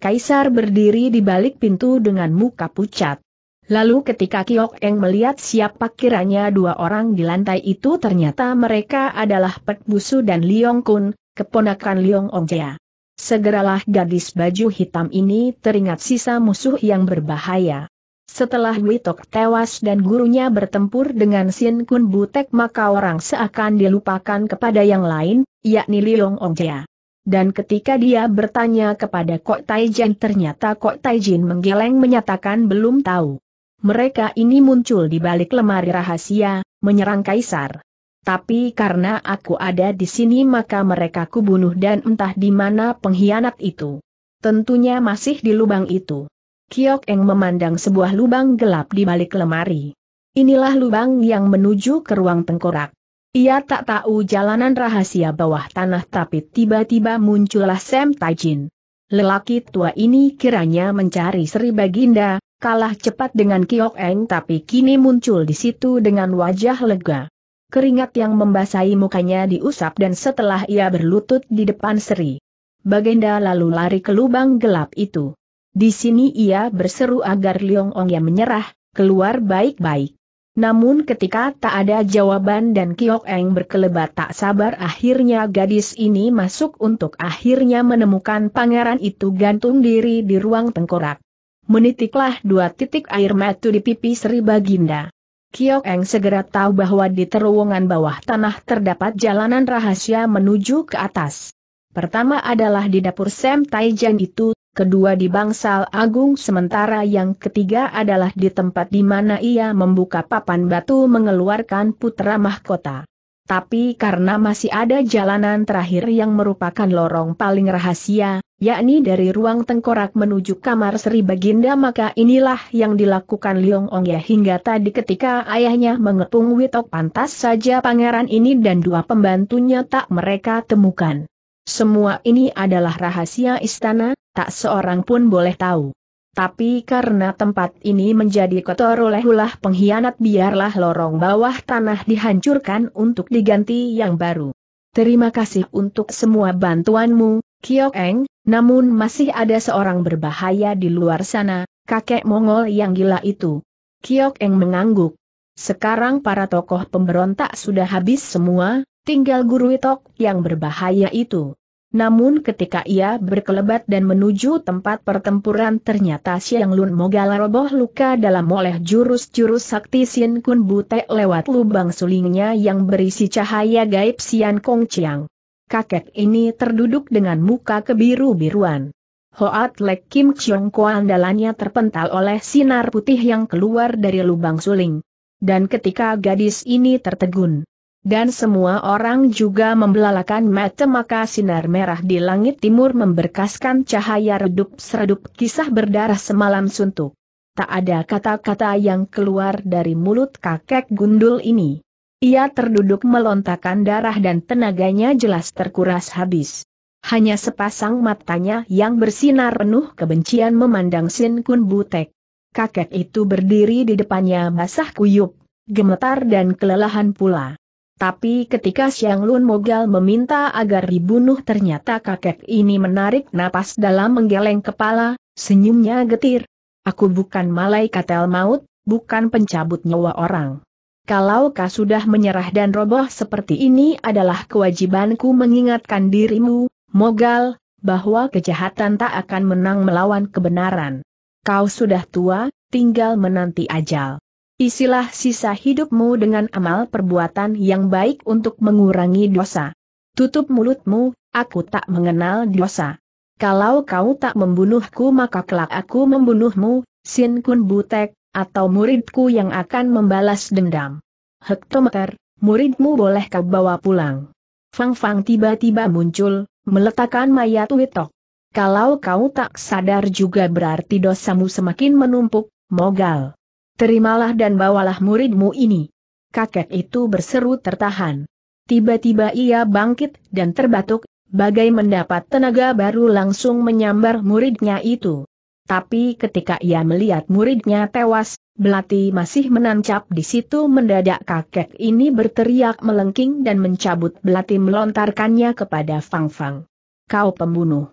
Kaisar berdiri di balik pintu dengan muka pucat. Lalu ketika Kiok Eng melihat siapa kiranya dua orang di lantai itu ternyata mereka adalah Pek Busu dan Liong Kun, keponakan Liong Jia. Segeralah gadis baju hitam ini teringat sisa musuh yang berbahaya. Setelah Witok tewas dan gurunya bertempur dengan Sin Kun Butek maka orang seakan dilupakan kepada yang lain, yakni Liong Jia. Dan ketika dia bertanya kepada Kok Taijin ternyata Kok Taijin menggeleng menyatakan belum tahu. Mereka ini muncul di balik lemari rahasia, menyerang Kaisar. Tapi karena aku ada di sini maka mereka kubunuh dan entah di mana pengkhianat itu. Tentunya masih di lubang itu. Kiok Eng memandang sebuah lubang gelap di balik lemari. Inilah lubang yang menuju ke ruang tengkorak. Ia tak tahu jalanan rahasia bawah tanah tapi tiba-tiba muncullah Sam Taijin. Lelaki tua ini kiranya mencari Sri Baginda, kalah cepat dengan Kiok Eng tapi kini muncul di situ dengan wajah lega. Keringat yang membasahi mukanya diusap dan setelah ia berlutut di depan Sri. Baginda lalu lari ke lubang gelap itu. Di sini ia berseru agar Liong Ong yang menyerah, keluar baik-baik. Namun ketika tak ada jawaban dan Kiok Eng berkelebat tak sabar akhirnya gadis ini masuk untuk akhirnya menemukan pangeran itu gantung diri di ruang tengkorak. Menitiklah dua titik air mata di pipi Sri Baginda. Kiok Eng segera tahu bahwa di terowongan bawah tanah terdapat jalanan rahasia menuju ke atas. Pertama adalah di dapur Sam Taijan itu kedua di Bangsal Agung sementara yang ketiga adalah di tempat di mana ia membuka papan batu mengeluarkan putra mahkota. Tapi karena masih ada jalanan terakhir yang merupakan lorong paling rahasia, yakni dari ruang tengkorak menuju kamar Sri Baginda maka inilah yang dilakukan Liong Ong ya hingga tadi ketika ayahnya mengepung Witok pantas saja pangeran ini dan dua pembantunya tak mereka temukan. Semua ini adalah rahasia istana, tak seorang pun boleh tahu. Tapi karena tempat ini menjadi kotor oleh ulah pengkhianat biarlah lorong bawah tanah dihancurkan untuk diganti yang baru. Terima kasih untuk semua bantuanmu, Kiok Eng, namun masih ada seorang berbahaya di luar sana, kakek Mongol yang gila itu. Kiok Eng mengangguk. Sekarang para tokoh pemberontak sudah habis semua, tinggal guru Itok yang berbahaya itu. Namun ketika ia berkelebat dan menuju tempat pertempuran ternyata Siang Lun Mogal roboh luka dalam oleh jurus-jurus sakti Sin Kun Bute lewat lubang sulingnya yang berisi cahaya gaib Sian Kong Chiang. Kakek ini terduduk dengan muka kebiru-biruan. Hoat Lek Kim Chiong Kuan dalannya terpental oleh sinar putih yang keluar dari lubang suling. Dan ketika gadis ini tertegun, dan semua orang juga membelalakan mata maka sinar merah di langit timur memberkaskan cahaya redup-seredup kisah berdarah semalam suntuk. Tak ada kata-kata yang keluar dari mulut kakek gundul ini. Ia terduduk melontarkan darah dan tenaganya jelas terkuras habis. Hanya sepasang matanya yang bersinar penuh kebencian memandang Sin Kun Butek. Kakek itu berdiri di depannya basah kuyup, gemetar dan kelelahan pula. Tapi ketika Siang Lun Mogal meminta agar dibunuh ternyata kakek ini menarik napas dalam menggeleng kepala, senyumnya getir. Aku bukan malaikat el maut, bukan pencabut nyawa orang. Kalau kau sudah menyerah dan roboh seperti ini adalah kewajibanku mengingatkan dirimu, Mogal, bahwa kejahatan tak akan menang melawan kebenaran. Kau sudah tua, tinggal menanti ajal. Isilah sisa hidupmu dengan amal perbuatan yang baik untuk mengurangi dosa. Tutup mulutmu, aku tak mengenal dosa. Kalau kau tak membunuhku maka kelak aku membunuhmu, Sin Kun Butek, atau muridku yang akan membalas dendam. Hektometer, muridmu boleh kau bawa pulang. Fang Fang tiba-tiba muncul, meletakkan mayat Witok. Kalau kau tak sadar juga berarti dosamu semakin menumpuk, Mogal. Terimalah dan bawalah muridmu ini. Kakek itu berseru tertahan. Tiba-tiba ia bangkit dan terbatuk, bagai mendapat tenaga baru langsung menyambar muridnya itu. Tapi ketika ia melihat muridnya tewas, Belati masih menancap di situ mendadak kakek ini berteriak melengking dan mencabut Belati melontarkannya kepada Fang Fang. Kau pembunuh.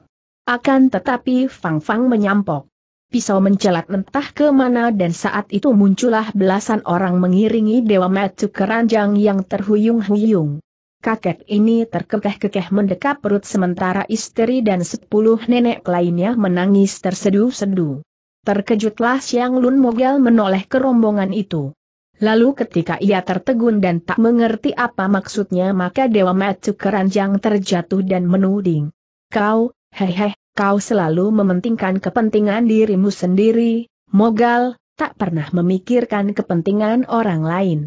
Akan tetapi Fang Fang menyampok pisau mencelat entah ke mana dan saat itu muncullah belasan orang mengiringi Dewa Metu keranjang yang terhuyung-huyung. Kakek ini terkekeh-kekeh mendekap perut sementara istri dan sepuluh nenek lainnya menangis tersedu-sedu. Terkejutlah Siang Lun Mogel menoleh ke rombongan itu. Lalu ketika ia tertegun dan tak mengerti apa maksudnya maka Dewa Metu Keranjang terjatuh dan menuding. Kau, hehe, kau selalu mementingkan kepentingan dirimu sendiri, mogal, tak pernah memikirkan kepentingan orang lain.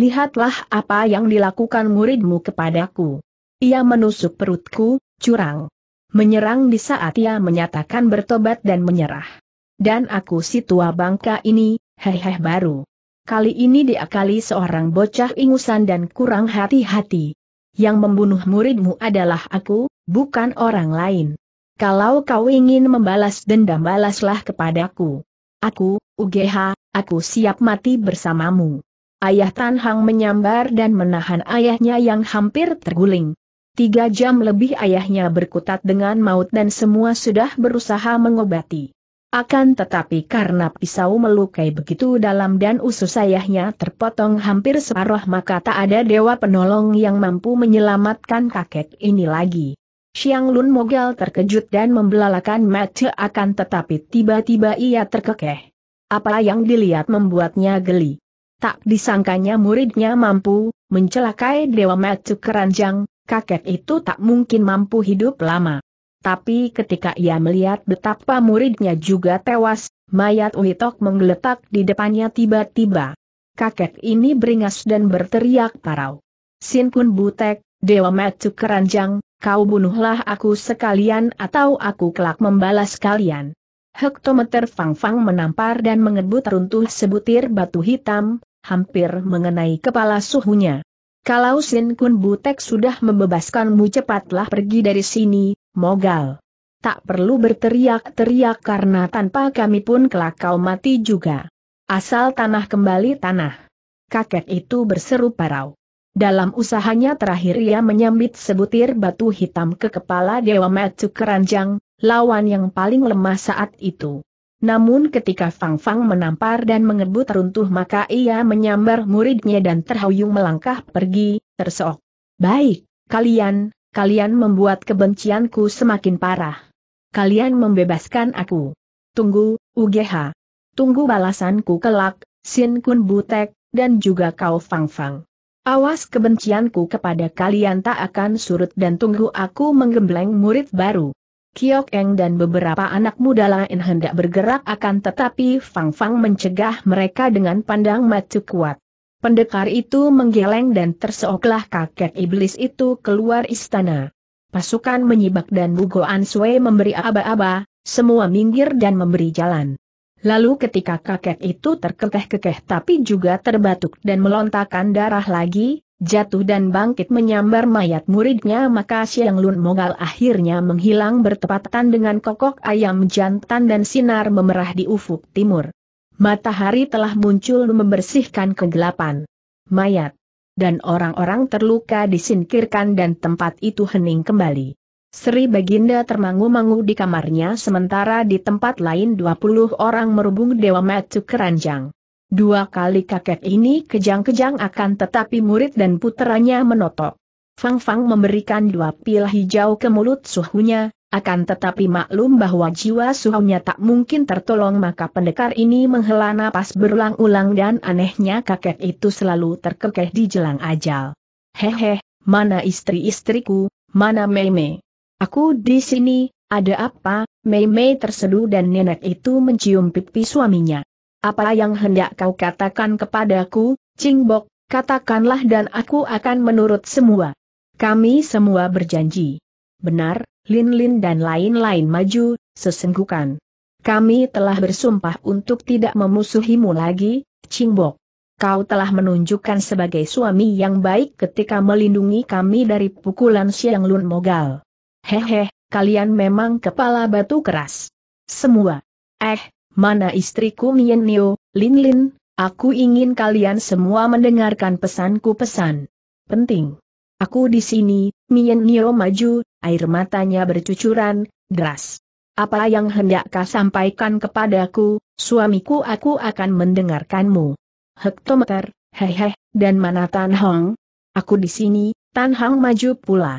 Lihatlah apa yang dilakukan muridmu kepadaku. Ia menusuk perutku, curang. Menyerang di saat ia menyatakan bertobat dan menyerah. Dan aku si tua bangka ini, heheh baru. Kali ini diakali seorang bocah ingusan dan kurang hati-hati. Yang membunuh muridmu adalah aku, bukan orang lain. Kalau kau ingin membalas dendam balaslah kepadaku. Aku, UGH, aku siap mati bersamamu. Ayah Tan Hang menyambar dan menahan ayahnya yang hampir terguling. Tiga jam lebih ayahnya berkutat dengan maut dan semua sudah berusaha mengobati. Akan tetapi karena pisau melukai begitu dalam dan usus ayahnya terpotong hampir separuh maka tak ada dewa penolong yang mampu menyelamatkan kakek ini lagi. Xiang Lun Mogal terkejut dan membelalakan mata akan tetapi tiba-tiba ia terkekeh. Apa yang dilihat membuatnya geli. Tak disangkanya muridnya mampu, mencelakai Dewa Matu Keranjang, kakek itu tak mungkin mampu hidup lama. Tapi ketika ia melihat betapa muridnya juga tewas, mayat Uitok menggeletak di depannya tiba-tiba. Kakek ini beringas dan berteriak parau. Sin Kun Butek, Dewa Metu Keranjang, kau bunuhlah aku sekalian atau aku kelak membalas kalian. Hektometer Fang Fang menampar dan mengebut runtuh sebutir batu hitam, hampir mengenai kepala suhunya. Kalau Sin Kun Butek sudah membebaskanmu cepatlah pergi dari sini, Mogal. Tak perlu berteriak-teriak karena tanpa kami pun kelak kau mati juga. Asal tanah kembali tanah. Kakek itu berseru parau. Dalam usahanya terakhir ia menyambit sebutir batu hitam ke kepala Dewa Matsu Keranjang, lawan yang paling lemah saat itu. Namun ketika Fang Fang menampar dan mengebut runtuh maka ia menyambar muridnya dan terhuyung melangkah pergi, tersok. Baik, kalian, kalian membuat kebencianku semakin parah. Kalian membebaskan aku. Tunggu, Ugeha, Tunggu balasanku kelak, Sin Kun Butek, dan juga kau Fang Fang. Awas kebencianku kepada kalian tak akan surut dan tunggu aku menggembleng murid baru. Kiok Eng dan beberapa anak muda lain hendak bergerak akan tetapi Fang Fang mencegah mereka dengan pandang mata kuat. Pendekar itu menggeleng dan terseoklah kakek iblis itu keluar istana. Pasukan menyibak dan Bugo Ansue memberi aba-aba, semua minggir dan memberi jalan. Lalu ketika kakek itu terkekeh-kekeh tapi juga terbatuk dan melontarkan darah lagi, jatuh dan bangkit menyambar mayat muridnya maka Siang Lun Mongal akhirnya menghilang bertepatan dengan kokok ayam jantan dan sinar memerah di ufuk timur. Matahari telah muncul membersihkan kegelapan. Mayat dan orang-orang terluka disingkirkan dan tempat itu hening kembali. Sri Baginda termangu-mangu di kamarnya sementara di tempat lain 20 orang merubung Dewa Metu Keranjang. Dua kali kakek ini kejang-kejang akan tetapi murid dan puteranya menotok. Fang Fang memberikan dua pil hijau ke mulut suhunya, akan tetapi maklum bahwa jiwa suhunya tak mungkin tertolong maka pendekar ini menghela napas berulang-ulang dan anehnya kakek itu selalu terkekeh di jelang ajal. Hehe, mana istri-istriku, mana meme. Aku di sini, ada apa? Mei Mei terseduh dan nenek itu mencium pipi suaminya. Apa yang hendak kau katakan kepadaku, Cingbok, katakanlah dan aku akan menurut semua. Kami semua berjanji. Benar, Lin Lin dan lain-lain maju, sesenggukan. Kami telah bersumpah untuk tidak memusuhimu lagi, Cingbok. Kau telah menunjukkan sebagai suami yang baik ketika melindungi kami dari pukulan Siang Lun Mogal. Hehe, kalian memang kepala batu keras. Semua. Eh, mana istriku Mien Nio, Lin Lin, aku ingin kalian semua mendengarkan pesanku pesan. Penting. Aku di sini, Mien Nio maju, air matanya bercucuran, deras. Apa yang hendak kau sampaikan kepadaku, suamiku aku akan mendengarkanmu. Hektometer, hehe, dan mana Tan Hong? Aku di sini, Tan Hong maju pula.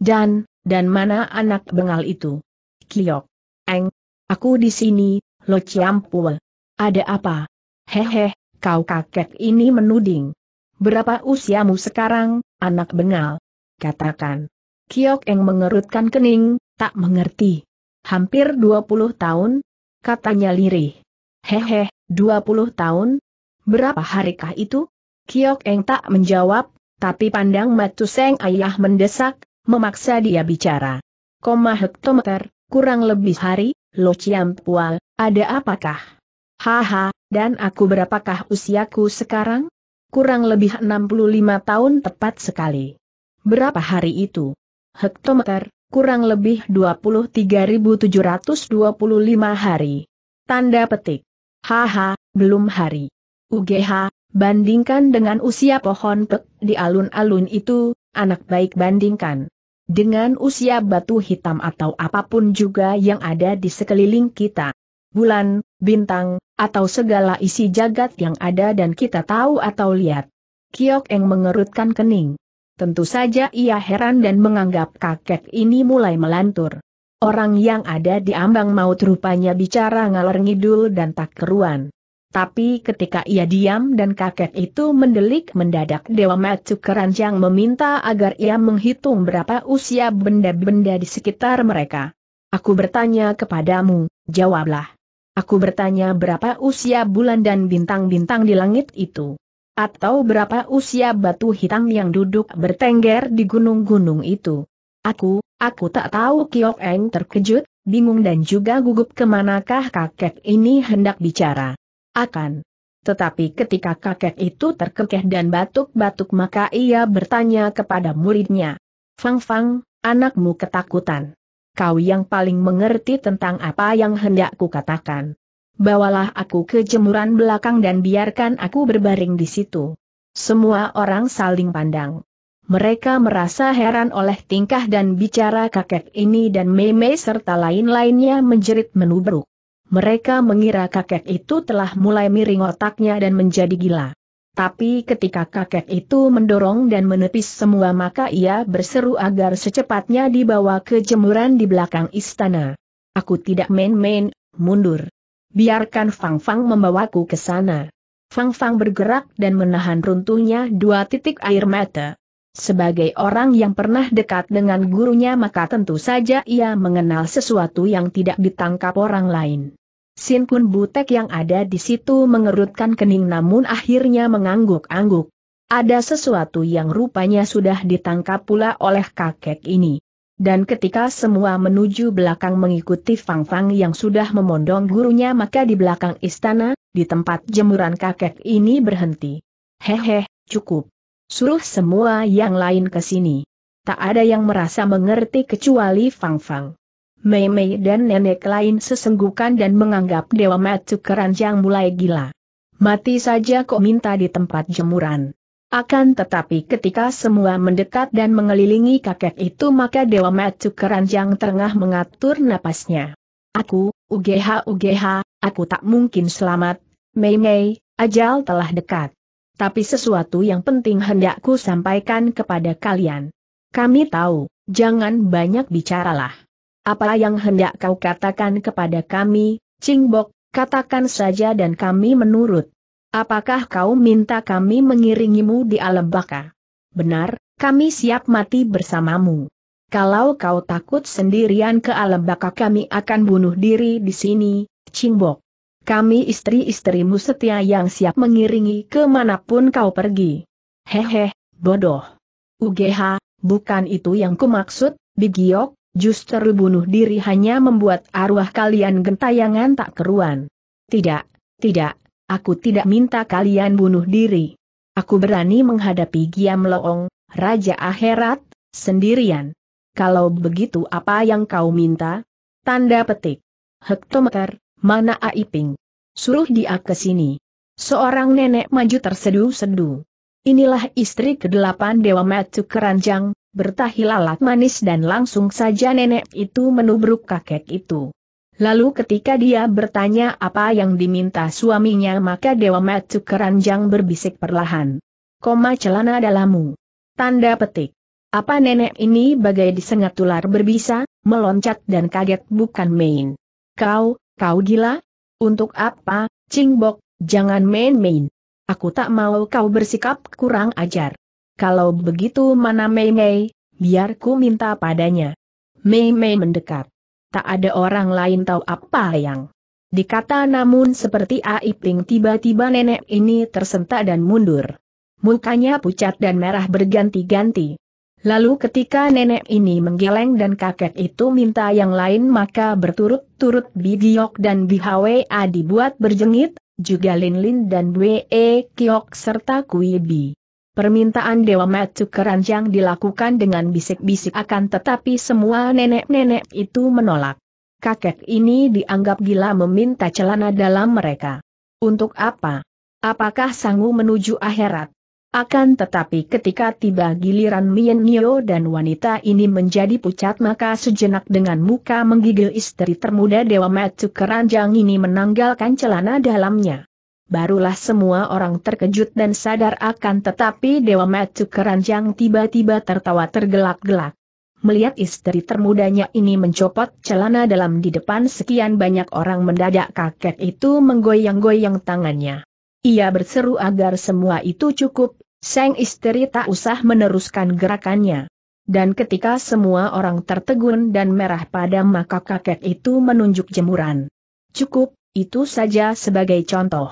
Dan, dan mana anak bengal itu? Kiok. Eng. Aku di sini, Lo ciampul. Ada apa? Hehe, kau kakek ini menuding. Berapa usiamu sekarang, anak bengal? Katakan. Kiok Eng mengerutkan kening, tak mengerti. Hampir 20 tahun? Katanya lirih. Hehe, 20 tahun? Berapa harikah itu? Kiok Eng tak menjawab, tapi pandang Matuseng ayah mendesak, memaksa dia bicara. Koma hektometer, kurang lebih hari, Lo Ciampual, ada apakah? Haha, dan aku berapakah usiaku sekarang? Kurang lebih 65 tahun tepat sekali. Berapa hari itu? Hektometer, kurang lebih 23.725 hari. Tanda petik. Haha, belum hari. UGH, bandingkan dengan usia pohon pek di alun-alun itu, anak baik bandingkan. Dengan usia batu hitam atau apapun juga yang ada di sekeliling kita. Bulan, bintang, atau segala isi jagat yang ada dan kita tahu atau lihat. Kiok Eng mengerutkan kening. Tentu saja ia heran dan menganggap kakek ini mulai melantur. Orang yang ada di ambang maut rupanya bicara ngalor ngidul dan tak keruan. Tapi ketika ia diam dan kakek itu mendelik mendadak Dewa Macu Keranjang meminta agar ia menghitung berapa usia benda-benda di sekitar mereka. Aku bertanya kepadamu, jawablah. Aku bertanya berapa usia bulan dan bintang-bintang di langit itu. Atau berapa usia batu hitam yang duduk bertengger di gunung-gunung itu. Aku, aku tak tahu Kiok Eng terkejut, bingung dan juga gugup kemanakah kakek ini hendak bicara akan. Tetapi ketika kakek itu terkekeh dan batuk-batuk maka ia bertanya kepada muridnya. Fang Fang, anakmu ketakutan. Kau yang paling mengerti tentang apa yang hendak katakan. Bawalah aku ke jemuran belakang dan biarkan aku berbaring di situ. Semua orang saling pandang. Mereka merasa heran oleh tingkah dan bicara kakek ini dan meme serta lain-lainnya menjerit menubruk. Mereka mengira kakek itu telah mulai miring otaknya dan menjadi gila. Tapi ketika kakek itu mendorong dan menepis semua maka ia berseru agar secepatnya dibawa ke jemuran di belakang istana. Aku tidak main-main, mundur. Biarkan Fang Fang membawaku ke sana. Fang Fang bergerak dan menahan runtuhnya dua titik air mata. Sebagai orang yang pernah dekat dengan gurunya maka tentu saja ia mengenal sesuatu yang tidak ditangkap orang lain. Sin Kun Butek yang ada di situ mengerutkan kening namun akhirnya mengangguk-angguk. Ada sesuatu yang rupanya sudah ditangkap pula oleh kakek ini. Dan ketika semua menuju belakang mengikuti Fang Fang yang sudah memondong gurunya maka di belakang istana, di tempat jemuran kakek ini berhenti. Hehe, cukup. Suruh semua yang lain ke sini. Tak ada yang merasa mengerti kecuali Fang Fang. Mei Mei dan nenek lain sesenggukan dan menganggap Dewa Matsu Keranjang mulai gila. Mati saja kok minta di tempat jemuran. Akan tetapi ketika semua mendekat dan mengelilingi kakek itu maka Dewa Matsu Keranjang tengah mengatur napasnya. Aku, UGH UGH, aku tak mungkin selamat, Mei Mei, ajal telah dekat. Tapi sesuatu yang penting hendakku sampaikan kepada kalian. Kami tahu, jangan banyak bicaralah apa yang hendak kau katakan kepada kami, Cingbok, katakan saja dan kami menurut. Apakah kau minta kami mengiringimu di alam baka? Benar, kami siap mati bersamamu. Kalau kau takut sendirian ke alam baka kami akan bunuh diri di sini, Cingbok. Kami istri-istrimu setia yang siap mengiringi kemanapun kau pergi. Hehe, bodoh. UGH, bukan itu yang kumaksud, Bigiok, Justru bunuh diri hanya membuat arwah kalian gentayangan tak keruan. Tidak, tidak, aku tidak minta kalian bunuh diri. Aku berani menghadapi Giam Loong, Raja Akhirat, sendirian. Kalau begitu apa yang kau minta? Tanda petik. Hektometer, mana Aiping? Suruh dia ke sini. Seorang nenek maju terseduh-seduh. Inilah istri kedelapan Dewa Matu Keranjang, lalat manis dan langsung saja nenek itu menubruk kakek itu. Lalu ketika dia bertanya apa yang diminta suaminya maka Dewa Matu Keranjang berbisik perlahan. Koma celana dalammu. Tanda petik. Apa nenek ini bagai disengat ular berbisa, meloncat dan kaget bukan main. Kau, kau gila? Untuk apa, Cingbok, jangan main-main. Aku tak mau kau bersikap kurang ajar. Kalau begitu mana Mei Mei, biar ku minta padanya. Mei Mei mendekat. Tak ada orang lain tahu apa yang dikata namun seperti Aiping tiba-tiba nenek ini tersentak dan mundur. Mukanya pucat dan merah berganti-ganti. Lalu ketika nenek ini menggeleng dan kakek itu minta yang lain maka berturut-turut Bidiok dan Bihwa dibuat berjengit, juga Linlin -lin dan Bwe Kiok serta Kui Bi. Permintaan Dewa Metu Keranjang dilakukan dengan bisik-bisik akan tetapi semua nenek-nenek itu menolak. Kakek ini dianggap gila meminta celana dalam mereka. Untuk apa? Apakah sanggu menuju akhirat? Akan tetapi ketika tiba giliran Mien Nio dan wanita ini menjadi pucat maka sejenak dengan muka menggigil istri termuda Dewa Metu Keranjang ini menanggalkan celana dalamnya. Barulah semua orang terkejut dan sadar akan tetapi Dewa Matu Keranjang tiba-tiba tertawa tergelak-gelak. Melihat istri termudanya ini mencopot celana dalam di depan sekian banyak orang mendadak kakek itu menggoyang-goyang tangannya. Ia berseru agar semua itu cukup, sang istri tak usah meneruskan gerakannya. Dan ketika semua orang tertegun dan merah padam maka kakek itu menunjuk jemuran. Cukup, itu saja sebagai contoh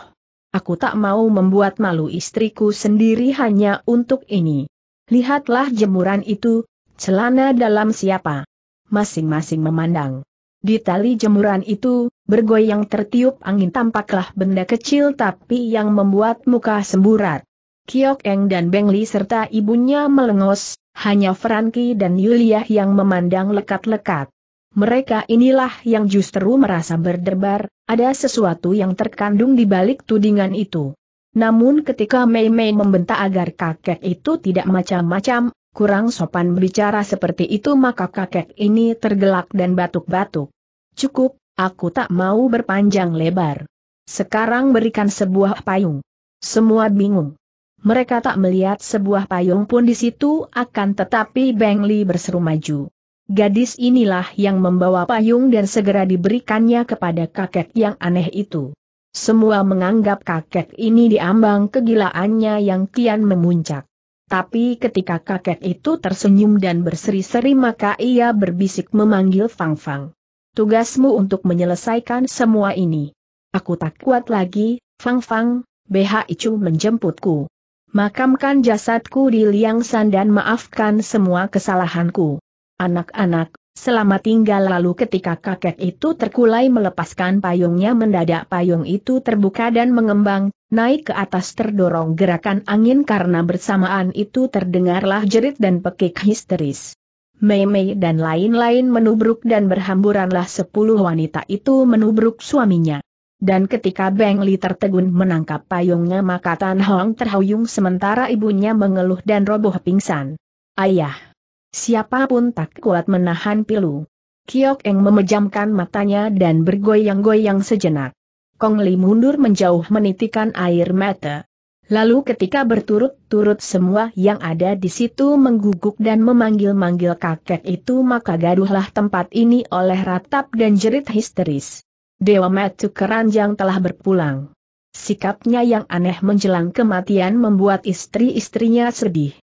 aku tak mau membuat malu istriku sendiri hanya untuk ini. Lihatlah jemuran itu, celana dalam siapa. Masing-masing memandang. Di tali jemuran itu, bergoyang tertiup angin tampaklah benda kecil tapi yang membuat muka semburat. Kiok Eng dan Bengli serta ibunya melengos, hanya Franky dan Yulia yang memandang lekat-lekat. Mereka inilah yang justru merasa berdebar, ada sesuatu yang terkandung di balik tudingan itu. Namun ketika Mei Mei membentak agar kakek itu tidak macam-macam, kurang sopan bicara seperti itu maka kakek ini tergelak dan batuk-batuk. Cukup, aku tak mau berpanjang lebar. Sekarang berikan sebuah payung. Semua bingung. Mereka tak melihat sebuah payung pun di situ akan tetapi Beng Li berseru maju. Gadis inilah yang membawa payung dan segera diberikannya kepada kakek yang aneh itu. Semua menganggap kakek ini diambang kegilaannya yang kian memuncak. Tapi ketika kakek itu tersenyum dan berseri-seri maka ia berbisik memanggil Fang Fang. Tugasmu untuk menyelesaikan semua ini. Aku tak kuat lagi, Fang Fang, BH Icu menjemputku. Makamkan jasadku di Liang San dan maafkan semua kesalahanku. Anak-anak, selamat tinggal lalu ketika kakek itu terkulai melepaskan payungnya mendadak payung itu terbuka dan mengembang, naik ke atas terdorong gerakan angin karena bersamaan itu terdengarlah jerit dan pekik histeris. Mei-mei dan lain-lain menubruk dan berhamburanlah sepuluh wanita itu menubruk suaminya. Dan ketika Beng Li tertegun menangkap payungnya maka Tan Hong terhuyung sementara ibunya mengeluh dan roboh pingsan. Ayah! Siapapun tak kuat menahan pilu. Kiok Eng memejamkan matanya dan bergoyang-goyang sejenak. Kong Li mundur menjauh menitikan air mata. Lalu ketika berturut-turut semua yang ada di situ mengguguk dan memanggil-manggil kakek itu maka gaduhlah tempat ini oleh ratap dan jerit histeris. Dewa Metu Keranjang telah berpulang. Sikapnya yang aneh menjelang kematian membuat istri-istrinya sedih.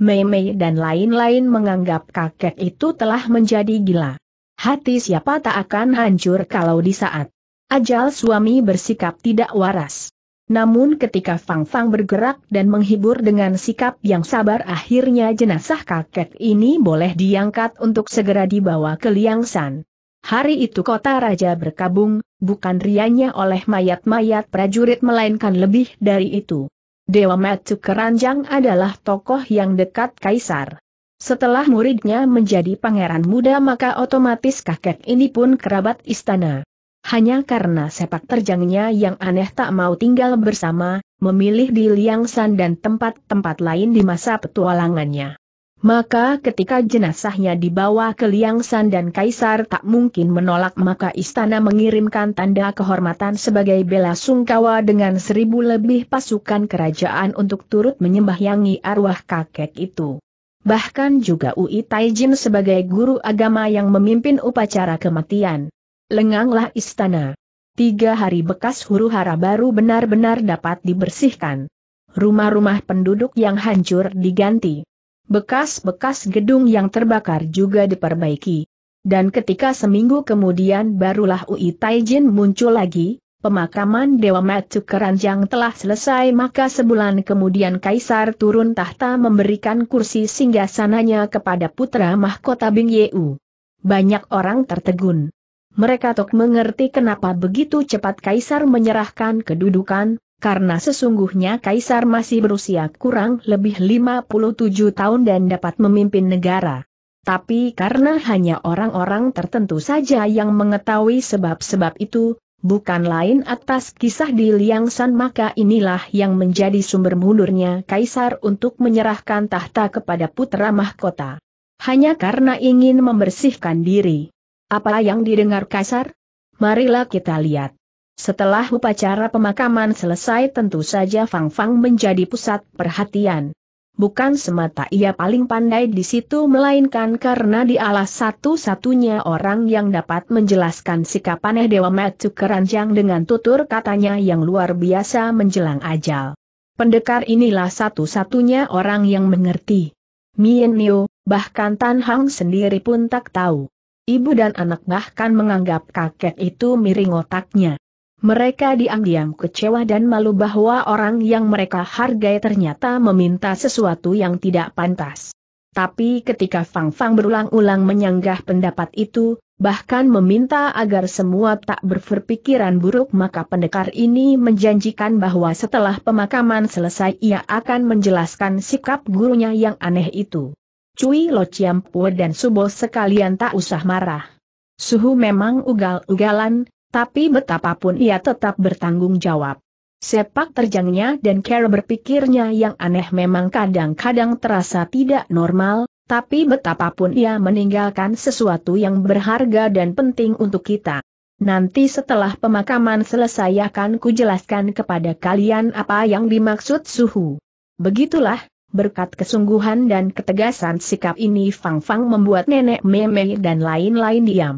Mei Mei dan lain-lain menganggap kakek itu telah menjadi gila. Hati siapa tak akan hancur kalau di saat ajal suami bersikap tidak waras. Namun ketika Fang Fang bergerak dan menghibur dengan sikap yang sabar akhirnya jenazah kakek ini boleh diangkat untuk segera dibawa ke Liang San. Hari itu kota raja berkabung, bukan rianya oleh mayat-mayat prajurit melainkan lebih dari itu. Dewa Metu Keranjang adalah tokoh yang dekat Kaisar. Setelah muridnya menjadi pangeran muda maka otomatis kakek ini pun kerabat istana. Hanya karena sepak terjangnya yang aneh tak mau tinggal bersama, memilih di Liangsan dan tempat-tempat lain di masa petualangannya. Maka ketika jenazahnya dibawa ke San dan Kaisar tak mungkin menolak maka istana mengirimkan tanda kehormatan sebagai bela sungkawa dengan seribu lebih pasukan kerajaan untuk turut menyembahyangi arwah kakek itu. Bahkan juga Ui Taijin sebagai guru agama yang memimpin upacara kematian. Lenganglah istana. Tiga hari bekas huru hara baru benar-benar dapat dibersihkan. Rumah-rumah penduduk yang hancur diganti Bekas-bekas gedung yang terbakar juga diperbaiki. Dan ketika seminggu kemudian barulah Ui Taijin muncul lagi, pemakaman Dewa Matu Keranjang telah selesai maka sebulan kemudian Kaisar turun tahta memberikan kursi singgasananya kepada putra mahkota Bing Yeu. Banyak orang tertegun. Mereka tok mengerti kenapa begitu cepat Kaisar menyerahkan kedudukan, karena sesungguhnya Kaisar masih berusia kurang lebih 57 tahun dan dapat memimpin negara. Tapi karena hanya orang-orang tertentu saja yang mengetahui sebab-sebab itu, bukan lain atas kisah di San maka inilah yang menjadi sumber mundurnya Kaisar untuk menyerahkan tahta kepada putra mahkota. Hanya karena ingin membersihkan diri. Apa yang didengar Kaisar? Marilah kita lihat. Setelah upacara pemakaman selesai tentu saja Fang Fang menjadi pusat perhatian. Bukan semata ia paling pandai di situ melainkan karena dialah satu-satunya orang yang dapat menjelaskan sikap aneh Dewa Metu Keranjang dengan tutur katanya yang luar biasa menjelang ajal. Pendekar inilah satu-satunya orang yang mengerti. Mien Niu, bahkan Tan Hang sendiri pun tak tahu. Ibu dan anak bahkan menganggap kakek itu miring otaknya. Mereka diam-diam kecewa dan malu bahwa orang yang mereka hargai ternyata meminta sesuatu yang tidak pantas. Tapi ketika Fang Fang berulang-ulang menyanggah pendapat itu, bahkan meminta agar semua tak berpikiran buruk maka pendekar ini menjanjikan bahwa setelah pemakaman selesai ia akan menjelaskan sikap gurunya yang aneh itu. Cui Lo Pue dan Subo sekalian tak usah marah. Suhu memang ugal-ugalan, tapi betapapun ia tetap bertanggung jawab. Sepak terjangnya dan cara berpikirnya yang aneh memang kadang-kadang terasa tidak normal, tapi betapapun ia meninggalkan sesuatu yang berharga dan penting untuk kita. Nanti setelah pemakaman selesai akan kujelaskan kepada kalian apa yang dimaksud suhu. Begitulah, berkat kesungguhan dan ketegasan sikap ini Fang Fang membuat nenek meme dan lain-lain diam.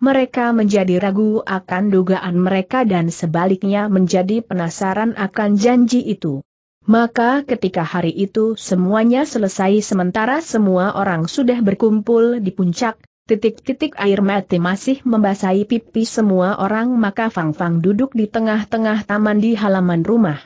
Mereka menjadi ragu akan dugaan mereka dan sebaliknya menjadi penasaran akan janji itu. Maka ketika hari itu semuanya selesai sementara semua orang sudah berkumpul di puncak, titik-titik air mati masih membasahi pipi semua orang maka Fang Fang duduk di tengah-tengah taman di halaman rumah.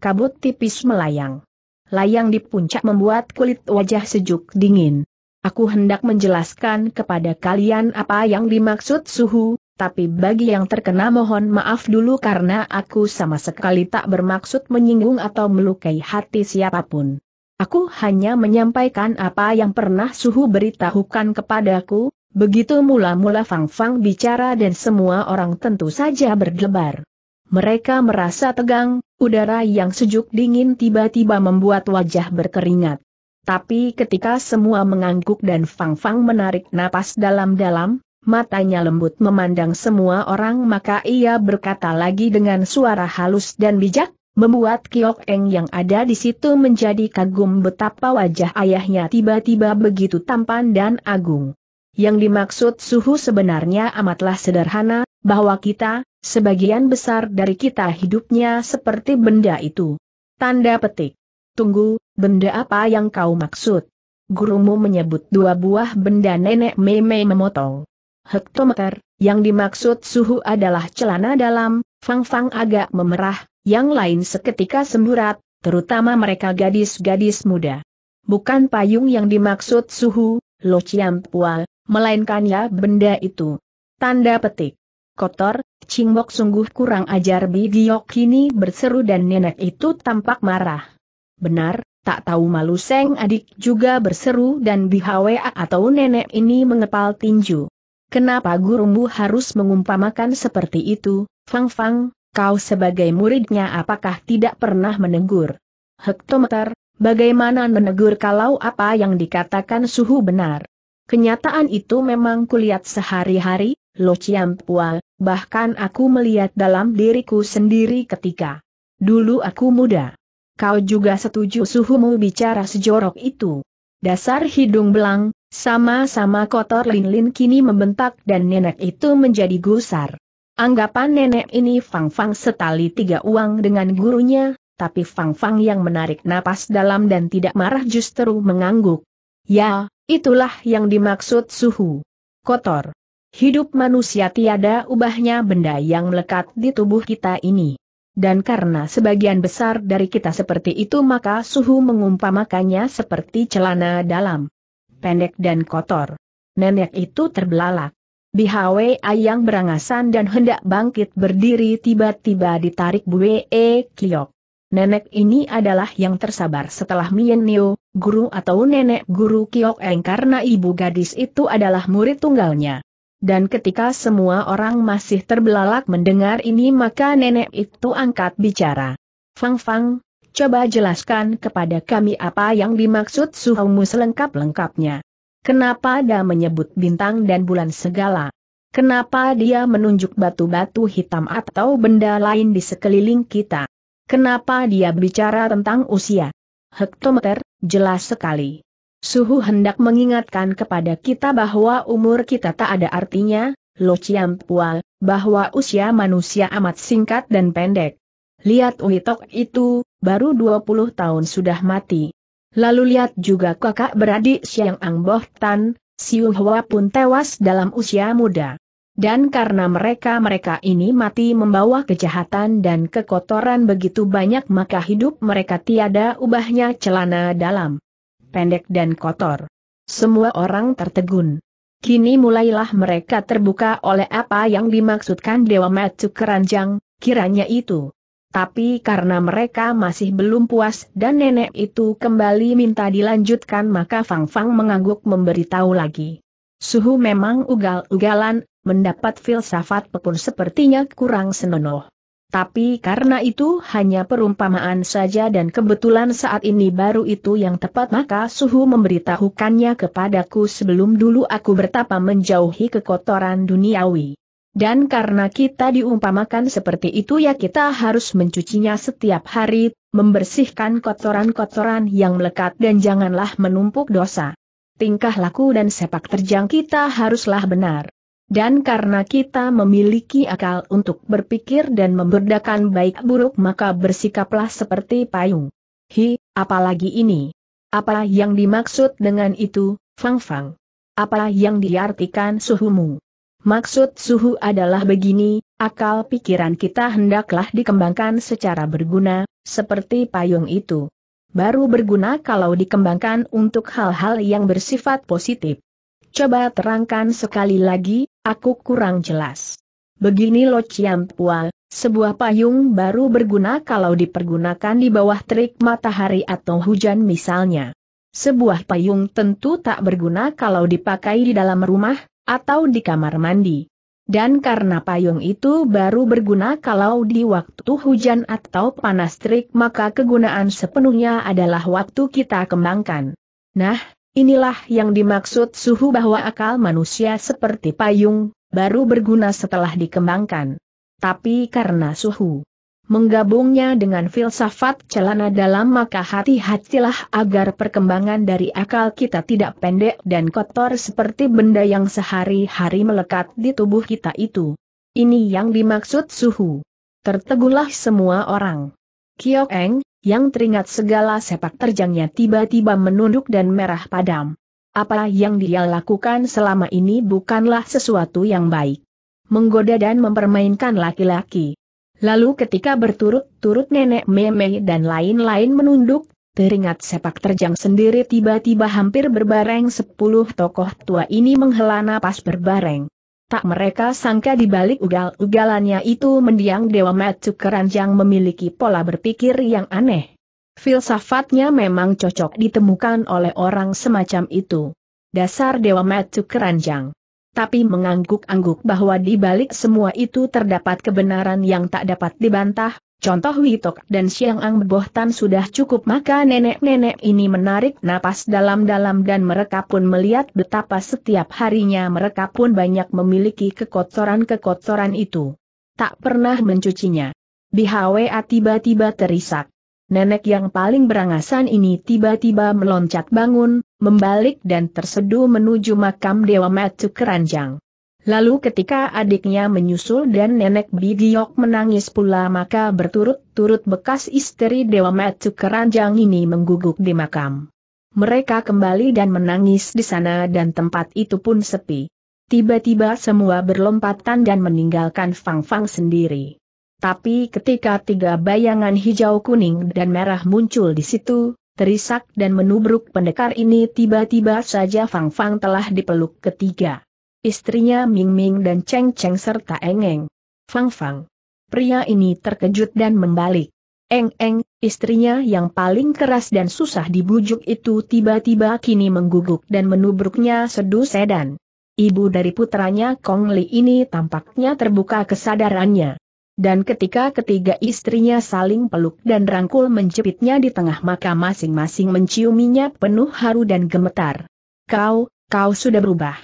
Kabut tipis melayang. Layang di puncak membuat kulit wajah sejuk dingin. Aku hendak menjelaskan kepada kalian apa yang dimaksud suhu, tapi bagi yang terkena mohon maaf dulu karena aku sama sekali tak bermaksud menyinggung atau melukai hati siapapun. Aku hanya menyampaikan apa yang pernah suhu beritahukan kepadaku, begitu mula-mula Fang Fang bicara dan semua orang tentu saja berdebar. Mereka merasa tegang, udara yang sejuk dingin tiba-tiba membuat wajah berkeringat. Tapi ketika semua mengangguk dan Fang Fang menarik napas dalam-dalam, matanya lembut memandang semua orang maka ia berkata lagi dengan suara halus dan bijak, membuat Kiok Eng yang ada di situ menjadi kagum betapa wajah ayahnya tiba-tiba begitu tampan dan agung. Yang dimaksud suhu sebenarnya amatlah sederhana, bahwa kita, sebagian besar dari kita hidupnya seperti benda itu. Tanda petik. Tunggu, benda apa yang kau maksud? Gurumu menyebut dua buah benda nenek meme memotong. Hektometer, yang dimaksud suhu adalah celana dalam, Fang-Fang agak memerah, yang lain seketika semburat, terutama mereka gadis-gadis muda. Bukan payung yang dimaksud suhu, Lo Chiampua, melainkan ya benda itu. Tanda petik. Kotor, Cingbok sungguh kurang ajar Bigiok kini berseru dan nenek itu tampak marah. Benar, tak tahu malu Seng adik juga berseru dan bihawe atau nenek ini mengepal tinju. Kenapa gurumu harus mengumpamakan seperti itu, Fang Fang, kau sebagai muridnya apakah tidak pernah menegur? Hektometer, bagaimana menegur kalau apa yang dikatakan suhu benar? Kenyataan itu memang kulihat sehari-hari, Lo Pua. bahkan aku melihat dalam diriku sendiri ketika dulu aku muda kau juga setuju suhumu bicara sejorok itu. Dasar hidung belang, sama-sama kotor lin-lin kini membentak dan nenek itu menjadi gusar. Anggapan nenek ini Fang-Fang setali tiga uang dengan gurunya, tapi Fang-Fang yang menarik napas dalam dan tidak marah justru mengangguk. Ya, itulah yang dimaksud suhu. Kotor. Hidup manusia tiada ubahnya benda yang melekat di tubuh kita ini. Dan karena sebagian besar dari kita seperti itu maka suhu mengumpamakannya seperti celana dalam. Pendek dan kotor. Nenek itu terbelalak. Bihwe ayang berangasan dan hendak bangkit berdiri tiba-tiba ditarik Bu Bue Kiyok. Nenek ini adalah yang tersabar setelah Mien Nio, guru atau nenek guru Kiok Eng karena ibu gadis itu adalah murid tunggalnya. Dan ketika semua orang masih terbelalak mendengar ini maka nenek itu angkat bicara. Fang Fang, coba jelaskan kepada kami apa yang dimaksud suhumu selengkap-lengkapnya. Kenapa dia menyebut bintang dan bulan segala? Kenapa dia menunjuk batu-batu hitam atau benda lain di sekeliling kita? Kenapa dia bicara tentang usia? Hektometer, jelas sekali. Suhu hendak mengingatkan kepada kita bahwa umur kita tak ada artinya, Lo Chiam Pual, bahwa usia manusia amat singkat dan pendek. Lihat Uitok itu, baru 20 tahun sudah mati. Lalu lihat juga kakak beradik Siang Ang Boh Tan, Siu Hwa pun tewas dalam usia muda. Dan karena mereka-mereka ini mati membawa kejahatan dan kekotoran begitu banyak maka hidup mereka tiada ubahnya celana dalam pendek dan kotor. Semua orang tertegun. Kini mulailah mereka terbuka oleh apa yang dimaksudkan Dewa Matsu Keranjang, kiranya itu. Tapi karena mereka masih belum puas dan nenek itu kembali minta dilanjutkan maka Fang Fang mengangguk memberitahu lagi. Suhu memang ugal-ugalan, mendapat filsafat pun sepertinya kurang senonoh. Tapi karena itu hanya perumpamaan saja dan kebetulan saat ini baru itu yang tepat maka suhu memberitahukannya kepadaku sebelum dulu aku bertapa menjauhi kekotoran duniawi. Dan karena kita diumpamakan seperti itu ya kita harus mencucinya setiap hari, membersihkan kotoran-kotoran yang melekat dan janganlah menumpuk dosa. Tingkah laku dan sepak terjang kita haruslah benar. Dan karena kita memiliki akal untuk berpikir dan memberdakan baik buruk maka bersikaplah seperti payung. Hi, apalagi ini? Apa yang dimaksud dengan itu, Fang Fang? Apa yang diartikan suhumu? Maksud suhu adalah begini, akal pikiran kita hendaklah dikembangkan secara berguna, seperti payung itu. Baru berguna kalau dikembangkan untuk hal-hal yang bersifat positif. Coba terangkan sekali lagi, Aku kurang jelas. Begini Lo Ciampua, sebuah payung baru berguna kalau dipergunakan di bawah terik matahari atau hujan misalnya. Sebuah payung tentu tak berguna kalau dipakai di dalam rumah, atau di kamar mandi. Dan karena payung itu baru berguna kalau di waktu hujan atau panas terik maka kegunaan sepenuhnya adalah waktu kita kembangkan. Nah, Inilah yang dimaksud suhu bahwa akal manusia seperti payung, baru berguna setelah dikembangkan. Tapi karena suhu menggabungnya dengan filsafat celana dalam maka hati-hatilah agar perkembangan dari akal kita tidak pendek dan kotor seperti benda yang sehari-hari melekat di tubuh kita itu. Ini yang dimaksud suhu. Tertegulah semua orang. Kiok Eng, yang teringat segala sepak terjangnya tiba-tiba menunduk dan merah padam. Apa yang dia lakukan selama ini bukanlah sesuatu yang baik. Menggoda dan mempermainkan laki-laki. Lalu ketika berturut-turut nenek meme dan lain-lain menunduk, teringat sepak terjang sendiri tiba-tiba hampir berbareng sepuluh tokoh tua ini menghela napas berbareng. Tak mereka sangka di balik ugal-ugalannya itu mendiang Dewa Matsu Keranjang memiliki pola berpikir yang aneh. Filsafatnya memang cocok ditemukan oleh orang semacam itu. Dasar Dewa Matsu Keranjang. Tapi mengangguk-angguk bahwa di balik semua itu terdapat kebenaran yang tak dapat dibantah, Contoh Witok dan Siang Ang Bohtan sudah cukup maka nenek-nenek ini menarik napas dalam-dalam dan mereka pun melihat betapa setiap harinya mereka pun banyak memiliki kekotoran-kekotoran itu. Tak pernah mencucinya. Bihawe tiba-tiba terisak. Nenek yang paling berangasan ini tiba-tiba meloncat bangun, membalik dan terseduh menuju makam Dewa Matu Keranjang. Lalu ketika adiknya menyusul dan nenek Bidiok menangis pula maka berturut-turut bekas istri Dewa Matsu Keranjang ini mengguguk di makam. Mereka kembali dan menangis di sana dan tempat itu pun sepi. Tiba-tiba semua berlompatan dan meninggalkan Fang Fang sendiri. Tapi ketika tiga bayangan hijau kuning dan merah muncul di situ, terisak dan menubruk pendekar ini tiba-tiba saja Fang Fang telah dipeluk ketiga istrinya Ming Ming dan Cheng Cheng serta Eng Eng. Fang Fang. Pria ini terkejut dan membalik. Eng Eng, istrinya yang paling keras dan susah dibujuk itu tiba-tiba kini mengguguk dan menubruknya sedu sedan. Ibu dari putranya Kong Li ini tampaknya terbuka kesadarannya. Dan ketika ketiga istrinya saling peluk dan rangkul menjepitnya di tengah maka masing-masing menciuminya penuh haru dan gemetar. Kau, kau sudah berubah.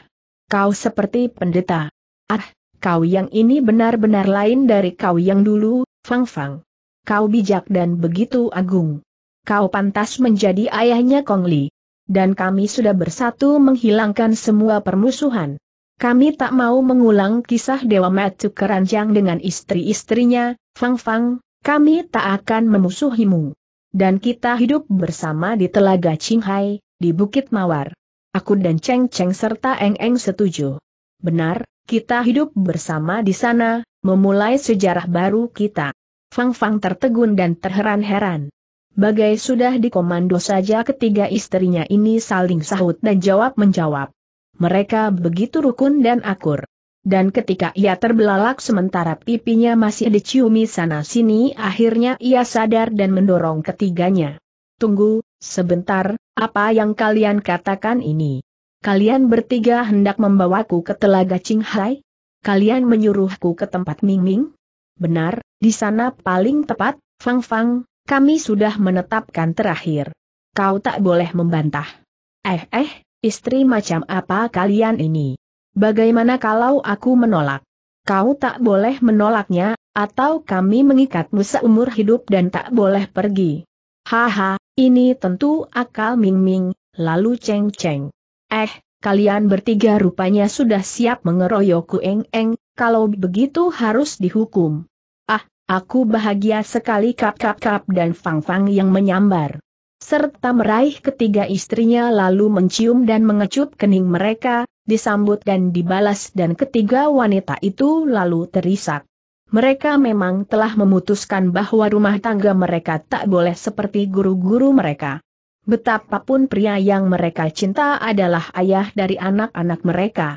Kau seperti pendeta. Ah, kau yang ini benar-benar lain dari kau yang dulu, Fang Fang. Kau bijak dan begitu agung. Kau pantas menjadi ayahnya Kong Li. Dan kami sudah bersatu menghilangkan semua permusuhan. Kami tak mau mengulang kisah Dewa Matu Keranjang dengan istri-istrinya, Fang Fang, kami tak akan memusuhimu. Dan kita hidup bersama di Telaga Qinghai, di Bukit Mawar. Aku dan Cheng Cheng serta Eng Eng setuju. Benar, kita hidup bersama di sana, memulai sejarah baru kita. Fang Fang tertegun dan terheran-heran. Bagai sudah dikomando saja ketiga istrinya ini saling sahut dan jawab-menjawab. Mereka begitu rukun dan akur. Dan ketika ia terbelalak sementara pipinya masih diciumi sana-sini akhirnya ia sadar dan mendorong ketiganya. Tunggu, sebentar, apa yang kalian katakan ini? Kalian bertiga hendak membawaku ke telaga Qinghai? Kalian menyuruhku ke tempat Mingming? Benar, di sana paling tepat, Fang Fang, kami sudah menetapkan terakhir. Kau tak boleh membantah. Eh eh, istri macam apa kalian ini? Bagaimana kalau aku menolak? Kau tak boleh menolaknya, atau kami mengikatmu seumur hidup dan tak boleh pergi. Haha, ini tentu akal Ming Ming, lalu Cheng Cheng. Eh, kalian bertiga rupanya sudah siap mengeroyokku Eng Eng, kalau begitu harus dihukum. Ah, aku bahagia sekali Kap Kap Kap dan Fang Fang yang menyambar. Serta meraih ketiga istrinya lalu mencium dan mengecup kening mereka, disambut dan dibalas dan ketiga wanita itu lalu terisak. Mereka memang telah memutuskan bahwa rumah tangga mereka tak boleh seperti guru-guru mereka. Betapapun pria yang mereka cinta adalah ayah dari anak-anak mereka.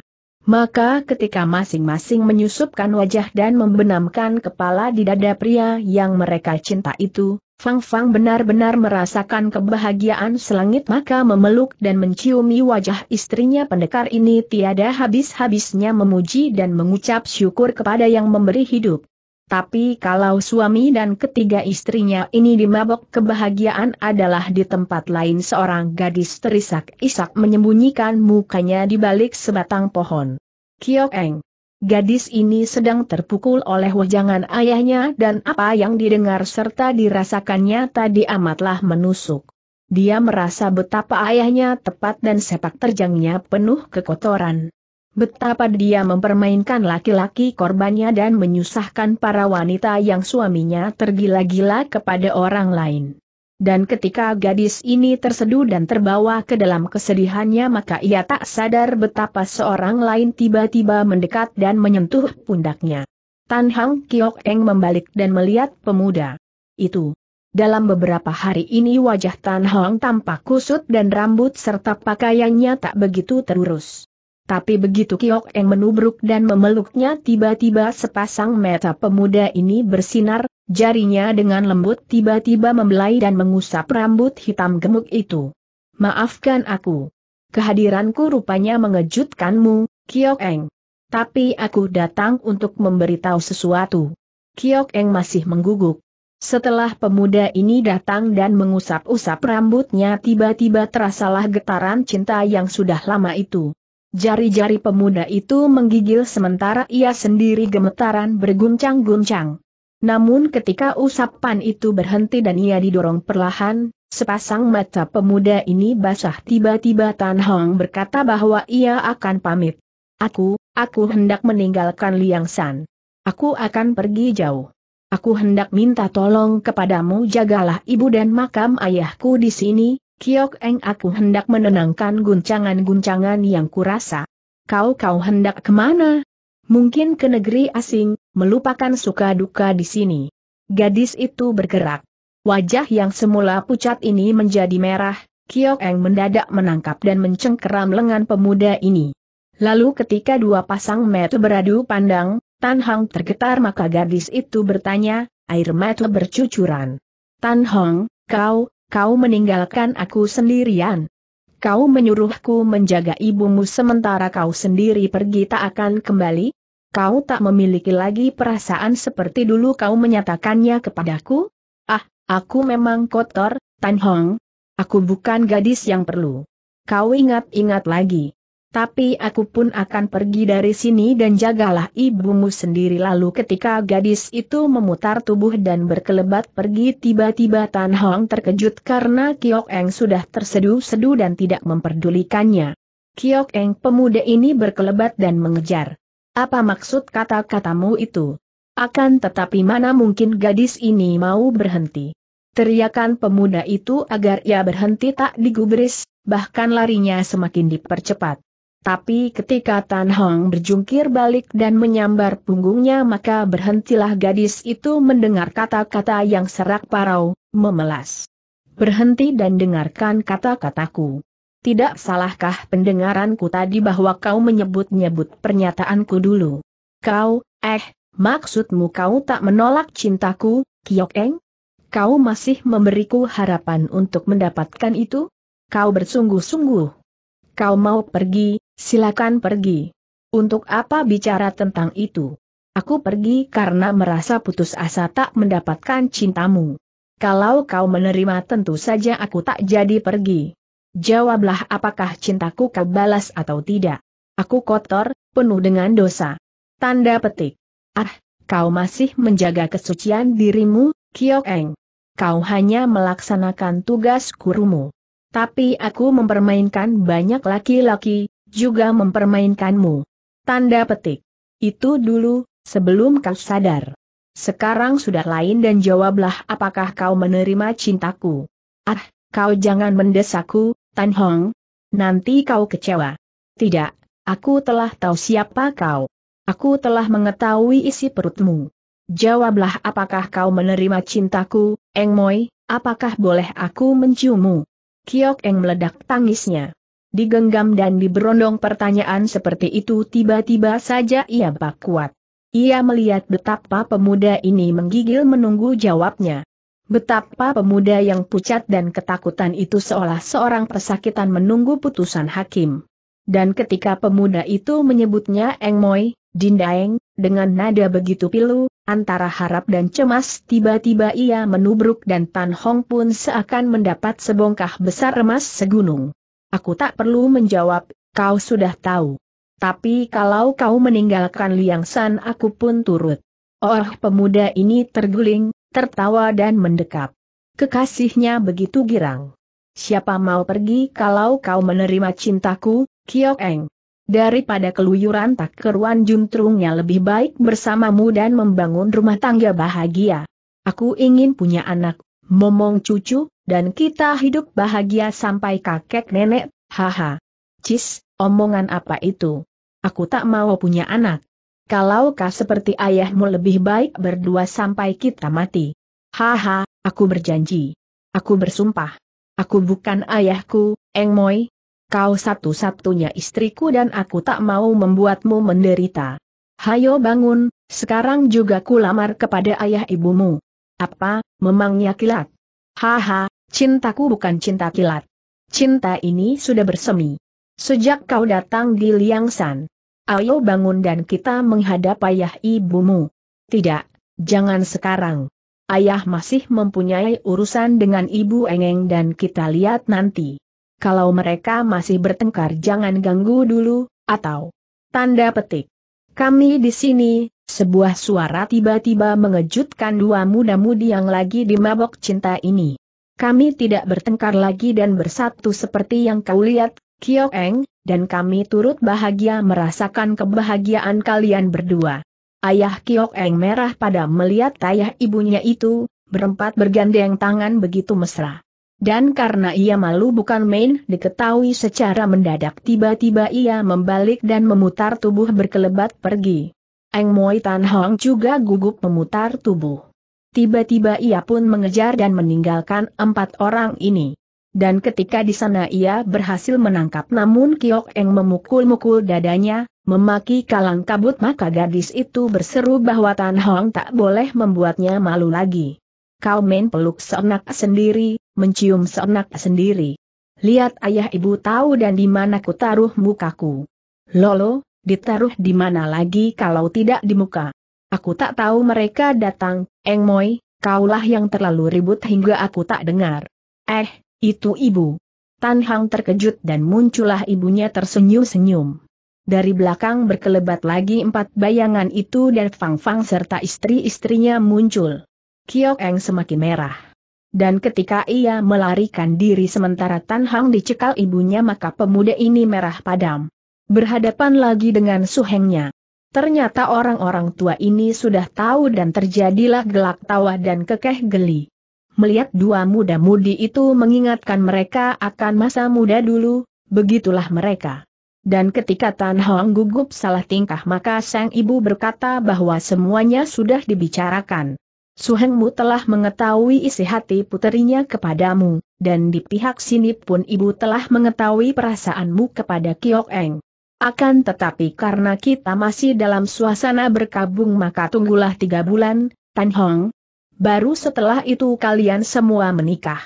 Maka ketika masing-masing menyusupkan wajah dan membenamkan kepala di dada pria yang mereka cinta itu, Fang Fang benar-benar merasakan kebahagiaan selangit maka memeluk dan menciumi wajah istrinya pendekar ini tiada habis-habisnya memuji dan mengucap syukur kepada yang memberi hidup. Tapi kalau suami dan ketiga istrinya ini dimabok kebahagiaan adalah di tempat lain seorang gadis terisak-isak menyembunyikan mukanya di balik sebatang pohon. Kiok Eng Gadis ini sedang terpukul oleh wejangan ayahnya dan apa yang didengar serta dirasakannya tadi amatlah menusuk. Dia merasa betapa ayahnya tepat dan sepak terjangnya penuh kekotoran. Betapa dia mempermainkan laki-laki korbannya dan menyusahkan para wanita yang suaminya tergila-gila kepada orang lain. Dan ketika gadis ini terseduh dan terbawa ke dalam kesedihannya maka ia tak sadar betapa seorang lain tiba-tiba mendekat dan menyentuh pundaknya. Tan Hang Kiok Eng membalik dan melihat pemuda. Itu. Dalam beberapa hari ini wajah Tan Hong tampak kusut dan rambut serta pakaiannya tak begitu terurus. Tapi begitu Kiok Eng menubruk dan memeluknya tiba-tiba sepasang mata pemuda ini bersinar, Jarinya dengan lembut tiba-tiba membelai dan mengusap rambut hitam gemuk itu. Maafkan aku. Kehadiranku rupanya mengejutkanmu, Kiok Eng. Tapi aku datang untuk memberitahu sesuatu. Kiok Eng masih mengguguk. Setelah pemuda ini datang dan mengusap-usap rambutnya tiba-tiba terasalah getaran cinta yang sudah lama itu. Jari-jari pemuda itu menggigil sementara ia sendiri gemetaran berguncang-guncang. Namun ketika usapan itu berhenti dan ia didorong perlahan, sepasang mata pemuda ini basah tiba-tiba Tan Hong berkata bahwa ia akan pamit. Aku, aku hendak meninggalkan Liang San. Aku akan pergi jauh. Aku hendak minta tolong kepadamu jagalah ibu dan makam ayahku di sini, Kiok Eng aku hendak menenangkan guncangan-guncangan yang kurasa. Kau-kau hendak kemana? Mungkin ke negeri asing, melupakan suka duka di sini. Gadis itu bergerak. Wajah yang semula pucat ini menjadi merah, Kiok Eng mendadak menangkap dan mencengkeram lengan pemuda ini. Lalu ketika dua pasang mata beradu pandang, Tan Hong tergetar maka gadis itu bertanya, air mata bercucuran. Tan Hong, kau, kau meninggalkan aku sendirian kau menyuruhku menjaga ibumu sementara kau sendiri pergi tak akan kembali? Kau tak memiliki lagi perasaan seperti dulu kau menyatakannya kepadaku? Ah, aku memang kotor, Tan Hong. Aku bukan gadis yang perlu. Kau ingat-ingat lagi. Tapi aku pun akan pergi dari sini dan jagalah ibumu sendiri lalu ketika gadis itu memutar tubuh dan berkelebat pergi tiba-tiba Tan Hong terkejut karena Kiok Eng sudah tersedu-sedu dan tidak memperdulikannya. Kiok Eng pemuda ini berkelebat dan mengejar. Apa maksud kata-katamu itu? Akan tetapi mana mungkin gadis ini mau berhenti. Teriakan pemuda itu agar ia berhenti tak digubris, bahkan larinya semakin dipercepat. Tapi ketika Tan Hong berjungkir balik dan menyambar punggungnya maka berhentilah gadis itu mendengar kata-kata yang serak parau, memelas. Berhenti dan dengarkan kata-kataku. Tidak salahkah pendengaranku tadi bahwa kau menyebut-nyebut pernyataanku dulu? Kau, eh, maksudmu kau tak menolak cintaku, Kiok Eng? Kau masih memberiku harapan untuk mendapatkan itu? Kau bersungguh-sungguh. Kau mau pergi, silakan pergi. Untuk apa bicara tentang itu? Aku pergi karena merasa putus asa tak mendapatkan cintamu. Kalau kau menerima tentu saja aku tak jadi pergi. Jawablah apakah cintaku kau balas atau tidak. Aku kotor, penuh dengan dosa. Tanda petik. Ah, kau masih menjaga kesucian dirimu, Kyokeng. Kau hanya melaksanakan tugas kurumu. Tapi aku mempermainkan banyak laki-laki, juga mempermainkanmu. Tanda petik. Itu dulu, sebelum kau sadar. Sekarang sudah lain dan jawablah apakah kau menerima cintaku. Ah, kau jangan mendesakku, Tan Hong. Nanti kau kecewa. Tidak, aku telah tahu siapa kau. Aku telah mengetahui isi perutmu. Jawablah apakah kau menerima cintaku, Eng Moi, apakah boleh aku menciummu? Kiok Eng meledak tangisnya digenggam dan diberondong pertanyaan seperti itu tiba-tiba saja ia bak kuat. Ia melihat betapa pemuda ini menggigil menunggu jawabnya. Betapa pemuda yang pucat dan ketakutan itu seolah seorang pesakitan menunggu putusan hakim. Dan ketika pemuda itu menyebutnya Eng Moi, Dindaeng, dengan nada begitu pilu, antara harap dan cemas tiba-tiba ia menubruk dan Tan Hong pun seakan mendapat sebongkah besar emas segunung. Aku tak perlu menjawab, kau sudah tahu. Tapi kalau kau meninggalkan Liang San aku pun turut. Oh pemuda ini terguling, tertawa dan mendekap. Kekasihnya begitu girang. Siapa mau pergi kalau kau menerima cintaku, Kiok Eng? Daripada keluyuran tak keruan juntrungnya lebih baik bersamamu dan membangun rumah tangga bahagia. Aku ingin punya anak, momong cucu, dan kita hidup bahagia sampai kakek nenek, haha. Cis, omongan apa itu? Aku tak mau punya anak. Kalau kah seperti ayahmu lebih baik berdua sampai kita mati. Haha, aku berjanji. Aku bersumpah. Aku bukan ayahku, Engmoy. Kau satu-satunya istriku dan aku tak mau membuatmu menderita. Hayo bangun, sekarang juga kulamar kepada ayah ibumu. Apa, memangnya kilat? Haha, Cintaku bukan cinta kilat. Cinta ini sudah bersemi. Sejak kau datang di Liangsan. Ayo bangun dan kita menghadap ayah ibumu. Tidak, jangan sekarang. Ayah masih mempunyai urusan dengan ibu Engeng dan kita lihat nanti. Kalau mereka masih bertengkar jangan ganggu dulu, atau tanda petik. Kami di sini, sebuah suara tiba-tiba mengejutkan dua muda-mudi yang lagi dimabok cinta ini. Kami tidak bertengkar lagi dan bersatu seperti yang kau lihat, Kiok Eng, dan kami turut bahagia merasakan kebahagiaan kalian berdua. Ayah Kiok Eng merah pada melihat ayah ibunya itu, berempat bergandeng tangan begitu mesra. Dan karena ia malu bukan main diketahui secara mendadak tiba-tiba ia membalik dan memutar tubuh berkelebat pergi. Eng Moi Tan Hong juga gugup memutar tubuh. Tiba-tiba ia pun mengejar dan meninggalkan empat orang ini. Dan ketika di sana ia berhasil menangkap namun Kiok Eng memukul-mukul dadanya, memaki kalang kabut maka gadis itu berseru bahwa Tan Hong tak boleh membuatnya malu lagi. Kau main peluk seenak sendiri, mencium seenak sendiri. Lihat ayah ibu tahu dan di mana ku taruh mukaku. Lolo, ditaruh di mana lagi kalau tidak di muka. Aku tak tahu mereka datang, Eng Moi, kaulah yang terlalu ribut hingga aku tak dengar. Eh, itu ibu. Tan Hang terkejut dan muncullah ibunya tersenyum-senyum. Dari belakang berkelebat lagi empat bayangan itu dan Fang Fang serta istri-istrinya muncul. Kiok Eng semakin merah. Dan ketika ia melarikan diri sementara Tan Hang dicekal ibunya maka pemuda ini merah padam. Berhadapan lagi dengan suhengnya. Ternyata orang-orang tua ini sudah tahu dan terjadilah gelak tawa dan kekeh geli. Melihat dua muda-mudi itu mengingatkan mereka akan masa muda dulu, begitulah mereka. Dan ketika Tan Hong gugup salah tingkah maka sang ibu berkata bahwa semuanya sudah dibicarakan. Suhengmu telah mengetahui isi hati puterinya kepadamu, dan di pihak sini pun ibu telah mengetahui perasaanmu kepada Kiok Eng. Akan tetapi karena kita masih dalam suasana berkabung maka tunggulah tiga bulan, Tan Hong. Baru setelah itu kalian semua menikah.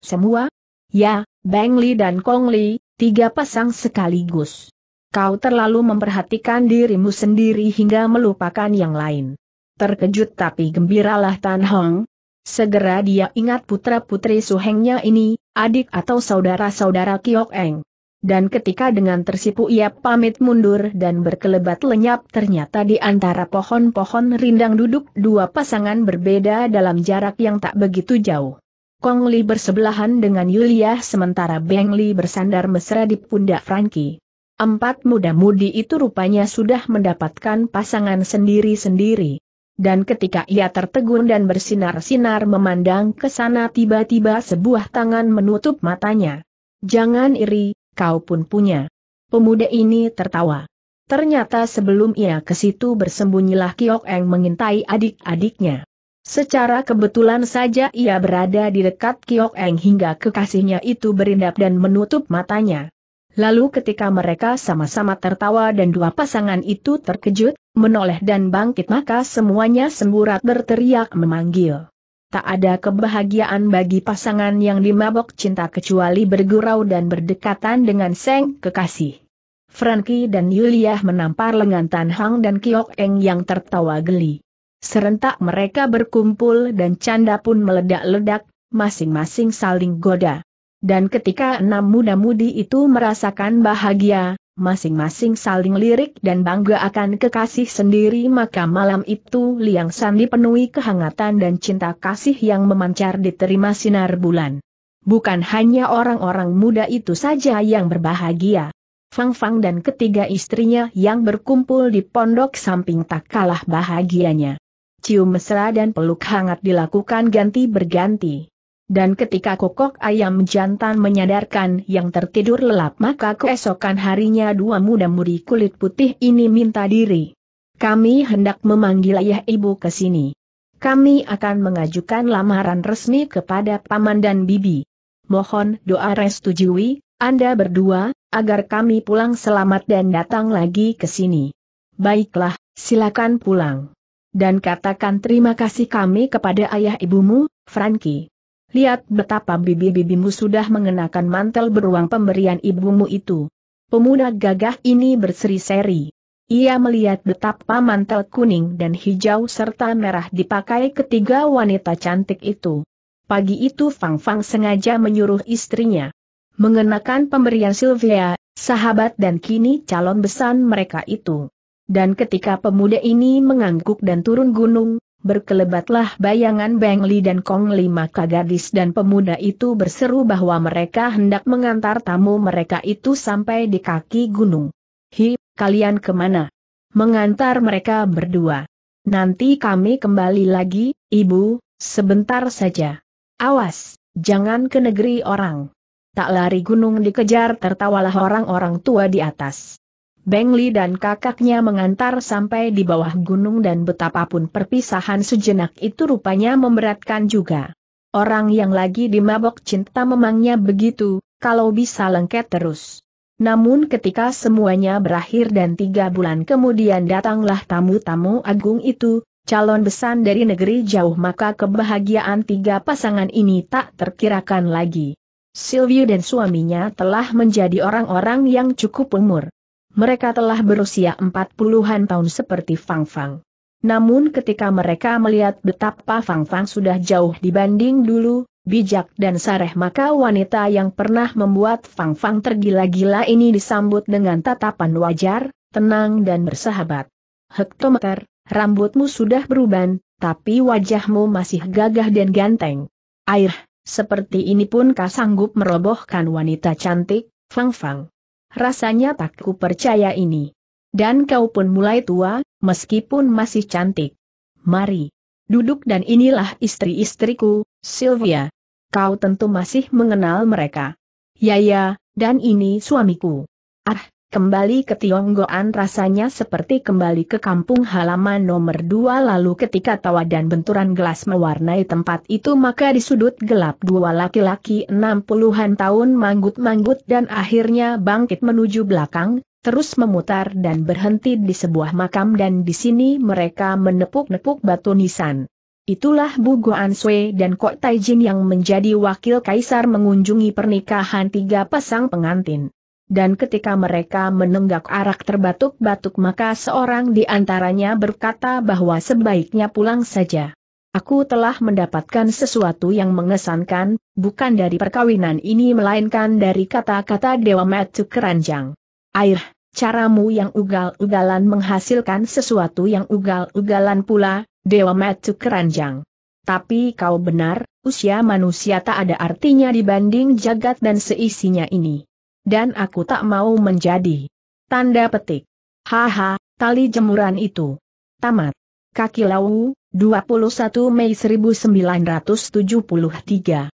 Semua? Ya, Bang Li dan Kong Li, tiga pasang sekaligus. Kau terlalu memperhatikan dirimu sendiri hingga melupakan yang lain. Terkejut tapi gembiralah Tan Hong. Segera dia ingat putra-putri suhengnya ini, adik atau saudara-saudara Kiok Eng dan ketika dengan tersipu ia pamit mundur dan berkelebat lenyap ternyata di antara pohon-pohon rindang duduk dua pasangan berbeda dalam jarak yang tak begitu jauh. Kong Li bersebelahan dengan Yulia sementara Beng Li bersandar mesra di pundak Frankie. Empat muda-mudi itu rupanya sudah mendapatkan pasangan sendiri-sendiri. Dan ketika ia tertegun dan bersinar-sinar memandang ke sana tiba-tiba sebuah tangan menutup matanya. Jangan iri, kau pun punya. Pemuda ini tertawa. Ternyata sebelum ia ke situ bersembunyilah Kiok Eng mengintai adik-adiknya. Secara kebetulan saja ia berada di dekat Kiok Eng hingga kekasihnya itu berindap dan menutup matanya. Lalu ketika mereka sama-sama tertawa dan dua pasangan itu terkejut, menoleh dan bangkit maka semuanya semburat berteriak memanggil tak ada kebahagiaan bagi pasangan yang dimabok cinta kecuali bergurau dan berdekatan dengan Seng kekasih. Frankie dan Yulia menampar lengan Tan Hang dan Kiok Eng yang tertawa geli. Serentak mereka berkumpul dan canda pun meledak-ledak, masing-masing saling goda. Dan ketika enam muda-mudi itu merasakan bahagia, masing-masing saling lirik dan bangga akan kekasih sendiri maka malam itu Liang San dipenuhi kehangatan dan cinta kasih yang memancar diterima sinar bulan. Bukan hanya orang-orang muda itu saja yang berbahagia. Fang Fang dan ketiga istrinya yang berkumpul di pondok samping tak kalah bahagianya. Cium mesra dan peluk hangat dilakukan ganti berganti. Dan ketika kokok ayam jantan menyadarkan yang tertidur lelap maka keesokan harinya dua muda-mudi kulit putih ini minta diri. Kami hendak memanggil ayah ibu ke sini. Kami akan mengajukan lamaran resmi kepada paman dan bibi. Mohon doa restujui, Anda berdua, agar kami pulang selamat dan datang lagi ke sini. Baiklah, silakan pulang. Dan katakan terima kasih kami kepada ayah ibumu, Frankie lihat betapa bibi-bibimu sudah mengenakan mantel beruang pemberian ibumu itu. Pemuda gagah ini berseri-seri. Ia melihat betapa mantel kuning dan hijau serta merah dipakai ketiga wanita cantik itu. Pagi itu Fang Fang sengaja menyuruh istrinya mengenakan pemberian Sylvia, sahabat dan kini calon besan mereka itu. Dan ketika pemuda ini mengangguk dan turun gunung, berkelebatlah bayangan Beng Li dan Kong Li maka gadis dan pemuda itu berseru bahwa mereka hendak mengantar tamu mereka itu sampai di kaki gunung. Hi, kalian kemana? Mengantar mereka berdua. Nanti kami kembali lagi, ibu, sebentar saja. Awas, jangan ke negeri orang. Tak lari gunung dikejar tertawalah orang-orang tua di atas. Beng Li dan kakaknya mengantar sampai di bawah gunung dan betapapun perpisahan sejenak itu rupanya memberatkan juga. Orang yang lagi dimabok cinta memangnya begitu, kalau bisa lengket terus. Namun ketika semuanya berakhir dan tiga bulan kemudian datanglah tamu-tamu agung itu, calon besan dari negeri jauh maka kebahagiaan tiga pasangan ini tak terkirakan lagi. Silvio dan suaminya telah menjadi orang-orang yang cukup umur. Mereka telah berusia empat puluhan tahun seperti Fang Fang. Namun ketika mereka melihat betapa Fang Fang sudah jauh dibanding dulu, bijak dan sareh maka wanita yang pernah membuat Fang Fang tergila-gila ini disambut dengan tatapan wajar, tenang dan bersahabat. Hektometer, rambutmu sudah beruban, tapi wajahmu masih gagah dan ganteng. Air, seperti ini pun kau sanggup merobohkan wanita cantik, Fang Fang. Rasanya tak ku percaya ini. Dan kau pun mulai tua, meskipun masih cantik. Mari. Duduk dan inilah istri-istriku, Sylvia. Kau tentu masih mengenal mereka. Ya ya, dan ini suamiku. Ah, Kembali ke Tionggoan rasanya seperti kembali ke kampung halaman nomor dua lalu ketika tawa dan benturan gelas mewarnai tempat itu maka di sudut gelap dua laki-laki enam puluhan tahun manggut-manggut dan akhirnya bangkit menuju belakang, terus memutar dan berhenti di sebuah makam dan di sini mereka menepuk-nepuk batu nisan. Itulah Bu Goan Sui dan Kok Taijin yang menjadi wakil kaisar mengunjungi pernikahan tiga pasang pengantin dan ketika mereka menenggak arak terbatuk-batuk maka seorang di antaranya berkata bahwa sebaiknya pulang saja. Aku telah mendapatkan sesuatu yang mengesankan, bukan dari perkawinan ini melainkan dari kata-kata Dewa Metu Keranjang. Air, caramu yang ugal-ugalan menghasilkan sesuatu yang ugal-ugalan pula, Dewa Metu Keranjang. Tapi kau benar, usia manusia tak ada artinya dibanding jagat dan seisinya ini dan aku tak mau menjadi. Tanda petik. Haha, tali jemuran itu. Tamat. Kaki Lawu. 21 Mei 1973.